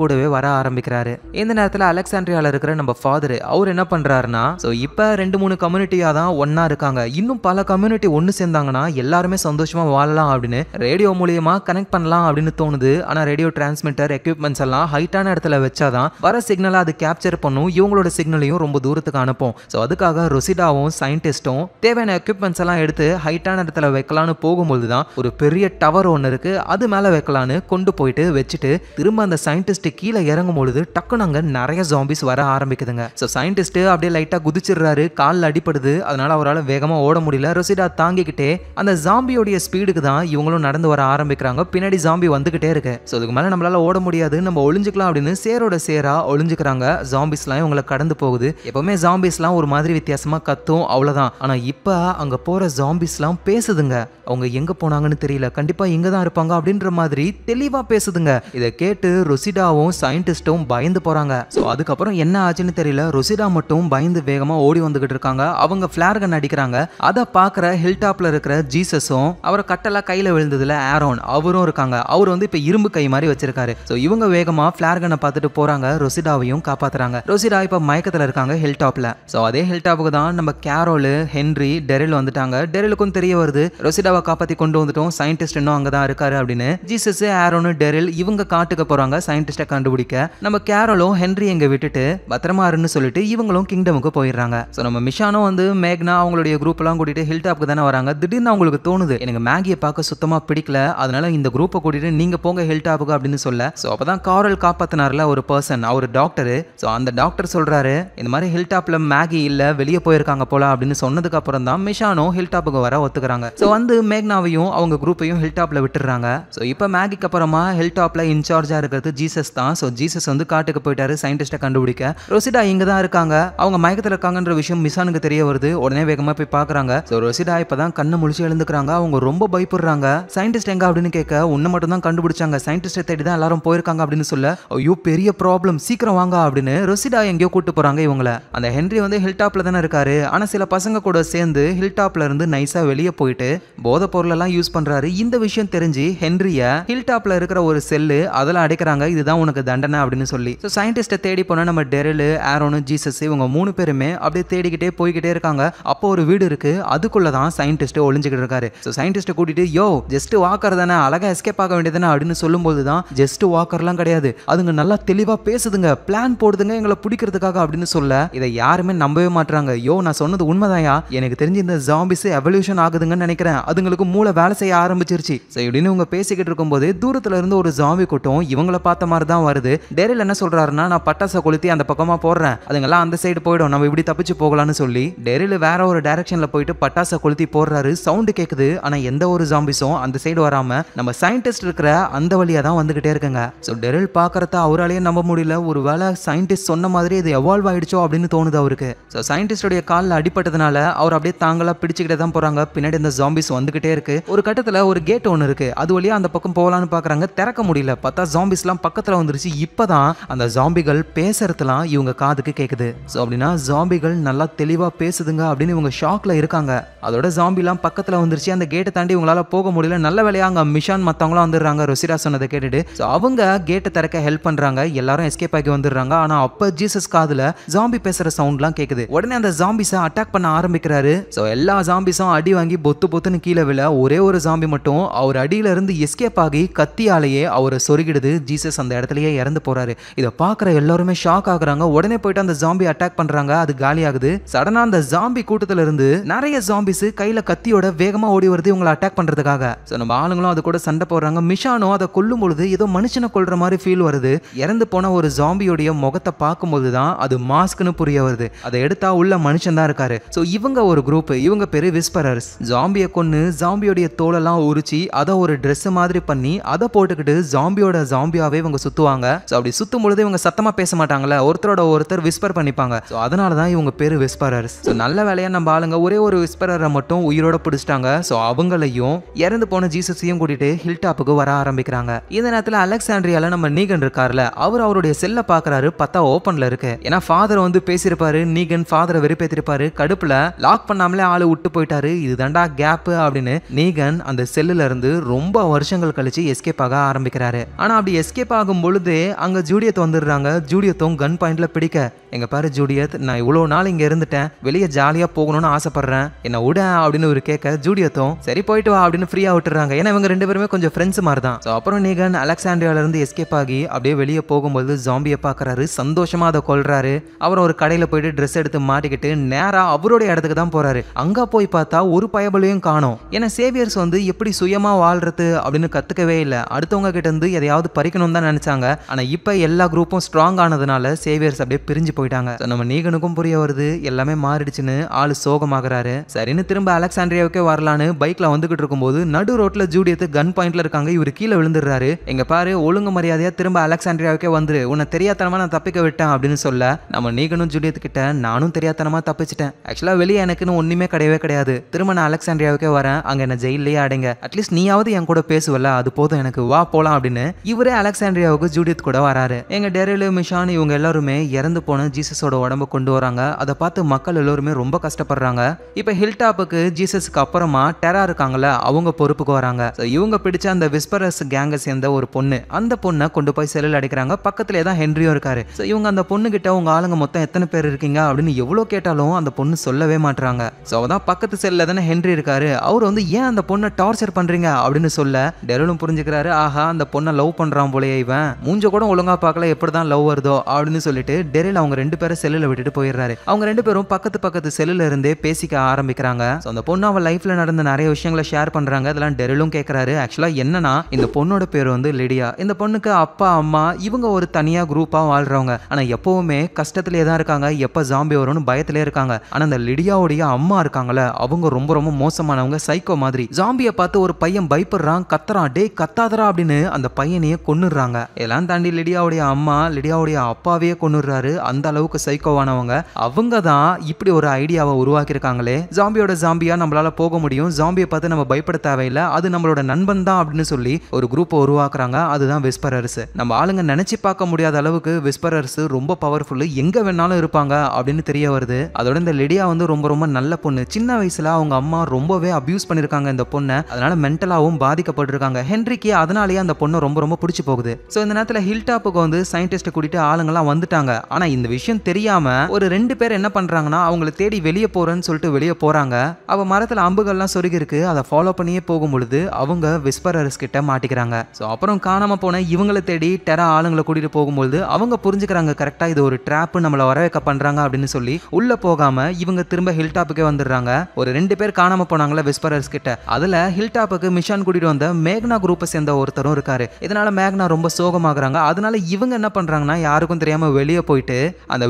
கூடவே வர ஆரம்பிக்கிறாரு இந்த நேரத்துல அலெக்சாண்ட்ரியால இருக்கிற நம்ம ஃபாதர் அவர் என்ன பண்றாருன்னா சோ இப்ப ரெண்டு மூணு கம்யூனிட்டியா தான் ஒன்னா இருக்காங்க இன்னும் பல கம்யூனிட்டி ஒன்னு சேர்ந்தாங்கன்னா எல்லாருமே சந்தோஷமா வாழலாம் அப்படின்னு ரேடியோ மூலியமா கனெக்ட் பண்ணலாம் அப்படின்னு தோணுது ஆனா ரேடியோ டிரான்ஸ்மிட்டர் எக்யூப்மெண்ட்ஸ் எல்லாம் ஹைட்டான இடத்துல வச்சாதான் வர சிக்னலை அது கேப்சர் பண்ணும் இவங்களோட சிக்னலையும் ரொம்ப தூரத்துக்கு அனுப்பும் சோ அதுக்காக ரொசிடாவும் சயின்டிஸ்டும் தேவை தேவையான எக்யூப்மெண்ட்ஸ் எல்லாம் எடுத்து ஹைட்டான இடத்துல வைக்கலான்னு போகும்போது தான் ஒரு பெரிய டவர் ஒன்று இருக்குது அது மேலே வைக்கலான்னு கொண்டு போயிட்டு வச்சுட்டு திரும்ப அந்த சயின்டிஸ்ட் கீழே இறங்கும் பொழுது டக்குனு அங்கே நிறைய ஜாம்பிஸ் வர ஆரம்பிக்குதுங்க ஸோ சயின்டிஸ்ட் அப்படியே லைட்டாக குதிச்சிடுறாரு காலில் அடிப்படுது அதனால அவரால் வேகமாக ஓட முடியல ரொசிடா தாங்கிக்கிட்டே அந்த ஜாம்பியோடைய ஸ்பீடுக்கு தான் இவங்களும் நடந்து வர ஆரம்பிக்கிறாங்க பின்னாடி ஜாம்பி வந்துகிட்டே இருக்கு ஸோ அதுக்கு மேலே நம்மளால ஓட முடியாது நம்ம ஒழிஞ்சுக்கலாம் அப்படின்னு சேரோட சேரா ஒழிஞ்சுக்கிறாங்க ஜாம்பிஸ்லாம் இவங்களை கடந்து போகுது எப்பவுமே ஜாம்பிஸ்லாம் ஒரு மாதிரி வித்தியாசமாக கத்தும் அவ்வளோதான் ஆனால் இப்போ கண்டிப்பாக அங்கே போகிற ஜாம்பிஸ்லாம் பேசுதுங்க அவங்க எங்கே போனாங்கன்னு தெரியல கண்டிப்பாக இங்கே தான் இருப்பாங்க அப்படின்ற மாதிரி தெளிவாக பேசுதுங்க இதை கேட்டு ருசிடாவும் சயின்டிஸ்ட்டும் பயந்து போகிறாங்க ஸோ அதுக்கப்புறம் என்ன ஆச்சுன்னு தெரியல ருசிடா மட்டும் பயந்து வேகமாக ஓடி வந்துகிட்டு இருக்காங்க அவங்க ஃப்ளார் கன் அடிக்கிறாங்க அதை பார்க்குற ஹில் டாப்பில் இருக்கிற ஜீசஸும் அவரை கட்டெல்லாம் கையில் விழுந்ததில் ஆரோன் அவரும் இருக்காங்க அவர் வந்து இப்போ இரும்பு கை மாதிரி வச்சிருக்காரு ஸோ இவங்க வேகமாக ஃப்ளார் கனை பார்த்துட்டு போகிறாங்க ரொசிடாவையும் காப்பாற்றுறாங்க ரொசிடா இப்போ மயக்கத்தில் இருக்காங்க ஹில் டாப்பில் ஸோ அதே ஹில் டாப்புக்கு தான் நம்ம கேரோலு ஹென்ரி டெரில் வந்துட்டாங்க டெரிலுக்கும் தெரிய வருது ரொசிடாவை காப்பாற்றி கொண்டு வந்துட்டோம் சயின்டிஸ்ட் இன்னும் அங்கே தான் இருக்காரு அப்படின்னு ஜீசஸ் ஆரோனு டெரில் இவங்க காட்டுக்கு போகிறாங்க சயின்டிஸ்ட கண்டுபிடிக்க நம்ம கேரலும் ஹென்ரி எங்கே விட்டுட்டு பத்திரமாருன்னு சொல்லிட்டு இவங்களும் கிங்டமுக்கு போயிடுறாங்க ஸோ நம்ம மிஷானும் வந்து மேக்னா அவங்களுடைய குரூப் எல்லாம் கூட்டிட்டு ஹில் டாப்க்கு தானே வராங்க திடீர்னு அவங்களுக்கு தோணுது எனக்கு மேகியை பார்க்க சுத்தமாக பிடிக்கல அதனால இந்த குரூப்பை கூட்டிட்டு நீங்கள் போங்க ஹில் டாப்புக்கு அப்படின்னு சொல்ல ஸோ அப்போ தான் காரல் காப்பாத்தினார்ல ஒரு பர்சன் அவர் டாக்டரு ஸோ அந்த டாக்டர் சொல்கிறாரு இந்த மாதிரி ஹில் டாப்பில் மேகி இல்லை வெளியே போயிருக்காங்க போல அப்படின்னு சொன்னதுக்கு அப்புறம் அப்புறம் தான் மிஷானும் ஹில் டாப்புக்கு வர ஒத்துக்கிறாங்க ஸோ வந்து மேக்னாவையும் அவங்க குரூப்பையும் ஹில் டாப்பில் விட்டுறாங்க ஸோ இப்போ மேகிக்கு அப்புறமா ஹில் டாப்பில் இன்சார்ஜாக இருக்கிறது ஜீசஸ் தான் ஸோ ஜீசஸ் வந்து காட்டுக்கு போயிட்டாரு சயின்டிஸ்ட்டை கண்டுபிடிக்க ரொசிடா இங்கே தான் இருக்காங்க அவங்க மயக்கத்தில் இருக்காங்கன்ற விஷயம் மிஷானுக்கு தெரிய வருது உடனே வேகமாக போய் பார்க்குறாங்க ஸோ ரொசிடா இப்போ தான் கண்ணை முழிச்சு எழுந்துக்கிறாங்க அவங்க ரொம்ப பயப்படுறாங்க சயின்டிஸ்ட் எங்க அப்படின்னு கேட்க உன்னை மட்டும் தான் கண்டுபிடிச்சாங்க சயின்டிஸ்ட்டை தேடி தான் எல்லாரும் போயிருக்காங்க அப்படின்னு சொல்ல ஐயோ பெரிய ப்ராப்ளம் சீக்கிரம் வாங்க அப்படின்னு ரொசிடா எங்கேயோ கூட்டு போகிறாங்க இவங்கள அந்த ஹென்ரி வந்து ஹில் டாப்பில் தானே இருக்காரு ஆனால் சில பசங்க கூட சேர்ந்து இருந்து ஹில் டாப்ல இருந்து நைஸா வெளியே போயிட்டு போதை பொருளெல்லாம் யூஸ் பண்றாரு இந்த விஷயம் தெரிஞ்சு ஹென்ரிய ஹில் டாப்ல இருக்கிற ஒரு செல்லு அதெல்லாம் அடைக்கிறாங்க இதுதான் உனக்கு தண்டனை அப்படின்னு சொல்லி ஸோ சயின்டிஸ்ட்டை தேடி போனால் நம்ம டெரலு ஆரோனு ஜீசஸ் இவங்க மூணு பேருமே அப்படியே தேடிக்கிட்டே போய்கிட்டே இருக்காங்க அப்போ ஒரு வீடு இருக்கு அதுக்குள்ள தான் சயின்டிஸ்ட் ஒளிஞ்சுக்கிட்டு இருக்காரு ஸோ சயின்டிஸ்ட்டை கூட்டிட்டு யோ ஜஸ்ட் வாக்கர் தானே அழகா எஸ்கேப் ஆக வேண்டியதானே அப்படின்னு சொல்லும்போது தான் ஜஸ்ட் வாக்கர்லாம் கிடையாது அதுங்க நல்லா தெளிவாக பேசுதுங்க பிளான் போடுதுங்க எங்களை பிடிக்கிறதுக்காக அப்படின்னு சொல்ல இதை யாருமே நம்பவே மாட்டாங்க யோ நான் சொன்னது உண்மைதாயா எனக்கு தெரிஞ்சு இந்த ஜாம்பிஸ் எவல்யூஷன் ஆகுதுங்கன்னு நினைக்கிறேன் அதுங்களுக்கு மூளை வேலை செய்ய ஆரம்பிச்சிருச்சு இப்படின்னு இவங்க பேசிக்கிட்டு இருக்கும்போது தூரத்துல இருந்து ஒரு ஜாம்பி கூட்டம் இவங்களை பார்த்த மாதிரி தான் வருது டேரில் என்ன சொல்றாருன்னா நான் பட்டாசை கொளுத்தி அந்த பக்கமாக போடுறேன் அதுங்கெல்லாம் அந்த சைடு போயிடும் நம்ம இப்படி தப்பிச்சு போகலான்னு சொல்லி டெரில் வேற ஒரு டைரக்ஷனில் போயிட்டு பட்டாசை கொளுத்தி போடுறாரு சவுண்டு கேட்குது ஆனால் எந்த ஒரு ஜாம்பிஸும் அந்த சைடு வராமல் நம்ம சயின்டிஸ்ட் இருக்கிற அந்த வழியாக தான் வந்துகிட்டே இருக்குங்க ஸோ டெரில் பார்க்கறத அவராலேயே நம்ப முடியல ஒரு வேலை சயின்டிஸ்ட் சொன்ன மாதிரி இது எவால்வ் ஆயிடுச்சோ அப்படின்னு தோணுது அவருக்கு ஸோ சயின்டிஸ்டுடைய காலில் அடிப்பட்டதுனால அவர் அப்படியே தாங்களா பிடிச்சிக்கிட்டே தான் போகிறாங்க பின்னாடி இந்த ஜாம்பிஸ் வந்துக்கிட்டே இருக்குது ஒரு கட்டத்தில் ஒரு கேட் ஒன்று இருக்குது அது வழியாக அந்த பக்கம் போகலான்னு பார்க்குறாங்க திறக்க முடியல பார்த்தா ஜாம்பிஸ்லாம் பக்கத்தில் வந்துருச்சு இப்போ தான் அந்த ஜாம்பிகள் பேசுறதுலாம் இவங்க காதுக்கு கேட்குது ஸோ அப்படின்னா ஜாம்பிகள் நல்லா தெளிவாக பேசுதுங்க அப்படின்னு இவங்க ஷாக்ல இருக்காங்க அதோட ஜாம்பிலாம் பக்கத்தில் வந்துருச்சு அந்த கேட்டை தாண்டி இவங்களால போக முடியல நல்ல வேலையாக அங்கே மிஷான் மற்றவங்களாம் வந்துடுறாங்க ருசிரா சொன்னதை கேட்டுட்டு ஸோ அவங்க கேட்டை திறக்க ஹெல்ப் பண்ணுறாங்க எல்லாரும் எஸ்கேப் ஆகி வந்துடுறாங்க ஆனால் அப்போ ஜீசஸ் காதில் ஜாம்பி பேசுகிற சவுண்ட்லாம் கேட்குது உடனே அந்த ஜாம்பிஸை அட்டாக் பண்ண ஆரம்பிக்கிறாரு ஸோ எல்லா ஜாம்பிஸும் அடி வாங்கி பொத்து பொத்துன்னு கீழே விழ ஒரே ஒரு ஜாம்பி மட்டும் அவர் அடியிலிருந்து எஸ்கேப் ஆகி கத்தியாலேயே அவரை சொருகிடுது ஜீசஸ் அந்த இடத்துலயே இறந்து போறாரு இதை பார்க்குற எல்லாருமே ஷாக் ஆகுறாங்க உடனே போயிட்டு அந்த ஜாம்பி அட்டாக் பண்றாங்க அது காலியாகுது சடனா அந்த ஜாம்பி கூட்டத்துல இருந்து நிறைய ஜாம்பிஸ் கையில கத்தியோட வேகமா ஓடி வருது இவங்களை அட்டாக் பண்றதுக்காக ஸோ நம்ம ஆளுங்களும் அது கூட சண்டை போடுறாங்க மிஷானும் அதை கொல்லும் பொழுது ஏதோ மனுஷனை கொள்ற மாதிரி ஃபீல் வருது இறந்து போன ஒரு ஜாம்பியோடைய முகத்தை பார்க்கும்போது தான் அது மாஸ்க்னு புரிய வருது அதை எடுத்தா உள்ள மனுஷன் தான் இருக்காரு ஸோ இவங்க ஒரு குரூப் இவங்க பேரு விஸ்பரர்ஸ் ஜாம்பியை கொண்டு ஜாம்பியோடைய தோலெல்லாம் உரிச்சு அதை ஒரு ட்ரெஸ் மாதிரி பண்ணி அதை போட்டுக்கிட்டு ஜாம்பியோட ஜாம்பியாவே இவங்க சுத்துவாங்க ஸோ அப்படி சுத்தும் பொழுது இவங்க சத்தமா பேச மாட்டாங்கல்ல ஒருத்தரோட ஒருத்தர் விஸ்பர் பண்ணிப்பாங்க ஸோ அதனால தான் இவங்க பேரு விஸ்பரர்ஸ் ஸோ நல்ல வேலையா நம்ம ஆளுங்க ஒரே ஒரு விஸ்பரரை மட்டும் உயிரோட பிடிச்சிட்டாங்க ஸோ அவங்களையும் இறந்து போன ஜீசஸையும் கூட்டிட்டு ஹில் டாப்புக்கு வர ஆரம்பிக்கிறாங்க இந்த நேரத்தில் அலெக்சாண்ட்ரியால நம்ம நீகன் இருக்கார்ல அவர் அவருடைய செல்ல பாக்குறாரு பத்தா ஓப்பன்ல இருக்கு ஏன்னா ஃபாதர் வந்து பேசியிருப்பாரு நீகன் ஃபாதரை வெறுப்பேத்திருப்பாரு கடுப்புல லாக் பண்ண பண்ணாமலே ஆளு விட்டு போயிட்டாரு இதுதான்டா கேப்பு அப்படின்னு நீகன் அந்த செல்லுல இருந்து ரொம்ப வருஷங்கள் கழிச்சு எஸ்கேப் ஆக ஆரம்பிக்கிறாரு ஆனா அப்படி எஸ்கேப் ஆகும் பொழுது அங்க ஜூடியத் வந்துடுறாங்க ஜூடியத்தும் கன் பாயிண்ட்ல பிடிக்க எங்க பாரு ஜூடியத் நான் இவ்வளோ நாள் இங்க இருந்துட்டேன் வெளியே ஜாலியா போகணும்னு ஆசைப்படுறேன் என்ன விட அப்படின்னு ஒரு கேட்க ஜூடியத்தும் சரி போயிட்டு வா அப்படின்னு ஃப்ரீயா விட்டுறாங்க ஏன்னா இவங்க ரெண்டு பேருமே கொஞ்சம் ஃப்ரெண்ட்ஸ் மாதிரி தான் அப்புறம் நீகன் அலெக்சாண்டியால இருந்து எஸ்கேப் ஆகி அப்படியே வெளியே போகும்போது ஜாம்பியை பாக்குறாரு சந்தோஷமா அதை கொள்றாரு அப்புறம் ஒரு கடையில போயிட்டு ட்ரெஸ் எடுத்து மாட்டிக்கிட்டு நேரா அவரோட இடத்துக்கு தான் போறாரு போறாரு அங்க போய் பார்த்தா ஒரு பயபிளையும் காணும் ஏன்னா சேவியர்ஸ் வந்து எப்படி சுயமா வாழ்றது அப்படின்னு கத்துக்கவே இல்லை அடுத்தவங்க கிட்ட இருந்து எதையாவது பறிக்கணும் தான் நினைச்சாங்க ஆனா இப்ப எல்லா குரூப்பும் ஸ்ட்ராங் ஆனதுனால சேவியர்ஸ் அப்படியே பிரிஞ்சு போயிட்டாங்க நம்ம நீகனுக்கும் புரிய வருது எல்லாமே மாறிடுச்சுன்னு ஆள் சோகமாகறாரு சரின்னு திரும்ப அலெக்சாண்ட்ரியாவுக்கே வரலான்னு பைக்ல வந்துகிட்டு இருக்கும்போது நடு ரோட்ல ஜூடியத்து கன் பாயிண்ட்ல இருக்காங்க இவர் கீழே விழுந்துடுறாரு எங்க பாரு ஒழுங்கு மரியாதையா திரும்ப அலெக்சாண்ட்ரியாவுக்கே வந்துரு உன்னை தெரியாதனமா நான் தப்பிக்க விட்டேன் அப்படின்னு சொல்ல நம்ம நீகனும் ஜூலியத்து கிட்ட நானும் தெரியாதனமா தப்பிச்சிட்டேன் ஆக்சுவலா வெளியே எனக்குன்னு ஒன்றுமே கிடையவே கிடையாது திரும்ப நான் அலெக்சாண்ட்ரியாவுக்கே வரேன் அங்கே என்ன ஜெயிலேயே அடைங்க அட்லீஸ்ட் நீயாவது என் கூட பேசுவல அது போதும் எனக்கு வா போலாம் அப்படின்னு இவரே அலெக்சாண்ட்ரியாவுக்கு ஜூடித் கூட வராரு எங்க டெரிலு மிஷான் இவங்க எல்லாருமே இறந்து போன ஜீசஸோட உடம்ப கொண்டு வராங்க அதை பார்த்து மக்கள் எல்லோருமே ரொம்ப கஷ்டப்படுறாங்க இப்போ டாப்புக்கு ஜீசஸ்க்கு அப்புறமா டெரா இருக்காங்கல்ல அவங்க பொறுப்புக்கு வராங்க இவங்க பிடிச்ச அந்த விஸ்பரஸ் கேங்கை சேர்ந்த ஒரு பொண்ணு அந்த பொண்ணை கொண்டு போய் செல்லில் அடிக்கிறாங்க பக்கத்துலேயே தான் ஹென்ரியும் இருக்காரு ஸோ இவங்க அந்த பொண்ணு கிட்ட உங்க ஆளுங்க மொத்தம் எத்தனை பேர் இருக்கீங்க அப்படின்னு எவ்வளோ கேட்டாலும் அந்த பொண்ணு சொல்லவே மாட்டாங்க ஸோ அவதான் பக்கத்து செல்ல தானே ஹென்றி இருக்காரு அவர் வந்து ஏன் அந்த பொண்ணை டார்ச்சர் பண்றீங்க அப்படின்னு சொல்ல டெரலும் புரிஞ்சுக்கிறாரு ஆஹா அந்த பொண்ணை லவ் பண்றான் போலயே இவன் மூஞ்ச கூட ஒழுங்கா பார்க்கல எப்படிதான் லவ் வருதோ அப்படின்னு சொல்லிட்டு டெரில் அவங்க ரெண்டு பேரும் செல்லில் விட்டுட்டு போயிடுறாரு அவங்க ரெண்டு பேரும் பக்கத்து பக்கத்து செல்லுல இருந்தே பேசிக்க ஆரம்பிக்கிறாங்க ஸோ அந்த பொண்ணு அவன் லைஃப்ல நடந்த நிறைய விஷயங்களை ஷேர் பண்றாங்க அதெல்லாம் டெரிலும் கேட்கறாரு ஆக்சுவலா என்னன்னா இந்த பொண்ணோட பேர் வந்து லிடியா இந்த பொண்ணுக்கு அப்பா அம்மா இவங்க ஒரு தனியா குரூப்பா வாழ்றவங்க ஆனா எப்பவுமே கஷ்டத்திலே தான் இருக்காங்க எப்ப ஜாம்பி வரும்னு பயத்திலே இருக்காங்க ஆனா அந்த லிடியாவுடைய அம்மா இருக்காங்கள அவங்க ரொம்ப ரொம்ப மோசமானவங்க சைக்கோ மாதிரி ஜாம்பியை பார்த்து ஒரு பையன் பயப்படுறான் கத்துறான் டே கத்தாதரா அப்படின்னு அந்த பையனையே கொன்னுடுறாங்க எல்லாம் தாண்டி லிடியாவுடைய அம்மா லிடியாவுடைய அப்பாவையே கொன்னுடுறாரு அந்த அளவுக்கு சைக்கோவானவங்க அவங்க தான் இப்படி ஒரு ஐடியாவை உருவாக்கியிருக்காங்களே ஜாம்பியோட ஜாம்பியா நம்மளால போக முடியும் ஜாம்பியை பார்த்து நம்ம பயப்பட தேவையில்லை அது நம்மளோட நண்பன் தான் அப்படின்னு சொல்லி ஒரு குரூப்பை உருவாக்குறாங்க அதுதான் விஸ்பரர்ஸ் நம்ம ஆளுங்க நினைச்சு பார்க்க முடியாத அளவுக்கு விஸ்பரர்ஸ் ரொம்ப பவர்ஃபுல்லு எங்க வேணாலும் இருப்பாங்க அப்படின்னு தெரிய வருது அதோட இந்த லிடியா வந்து ரொம்ப ரொம்ப நல்ல நல்ல பொண்ணு சின்ன வயசுல அவங்க அம்மா ரொம்பவே அபியூஸ் பண்ணிருக்காங்க இந்த பொண்ணை அதனால மென்டலாகவும் பாதிக்கப்பட்டிருக்காங்க ஹென்ரிக்கு அதனாலேயே அந்த பொண்ணை ரொம்ப ரொம்ப பிடிச்சி போகுது ஸோ இந்த நேரத்தில் ஹில் டாப்புக்கு வந்து சயின்டிஸ்ட்டை கூட்டிட்டு ஆளுங்கெல்லாம் வந்துட்டாங்க ஆனால் இந்த விஷயம் தெரியாம ஒரு ரெண்டு பேர் என்ன பண்றாங்கன்னா அவங்கள தேடி வெளியே போறேன்னு சொல்லிட்டு வெளியே போறாங்க அவ மரத்தில் அம்புகள்லாம் சொருகி இருக்கு அதை ஃபாலோ பண்ணியே போகும் பொழுது அவங்க விஸ்பரர்ஸ் கிட்ட மாட்டிக்கிறாங்க ஸோ அப்புறம் காணாம போன இவங்களை தேடி டெரா ஆளுங்களை கூட்டிட்டு போகும்பொழுது அவங்க புரிஞ்சுக்கிறாங்க கரெக்டாக இது ஒரு டிராப் நம்மளை வர வைக்க பண்றாங்க அப்படின்னு சொல்லி உள்ள போகாம இவங்க திரும்ப ஹில் டாப்புக்கு ஹில்டாப்புக்கே வந்துடுறாங்க ஒரு ரெண்டு பேர் காணாம போனாங்களே விஸ்பரர்ஸ் கிட்ட அதுல ஹில் டாப்புக்கு மிஷான் கூட்டிட்டு வந்த மேக்னா குரூப்பை சேர்ந்த ஒருத்தரும் இருக்காரு இதனால மேக்னா ரொம்ப சோகமாகறாங்க அதனால இவங்க என்ன பண்றாங்கன்னா யாருக்கும் தெரியாம வெளியே போயிட்டு அந்த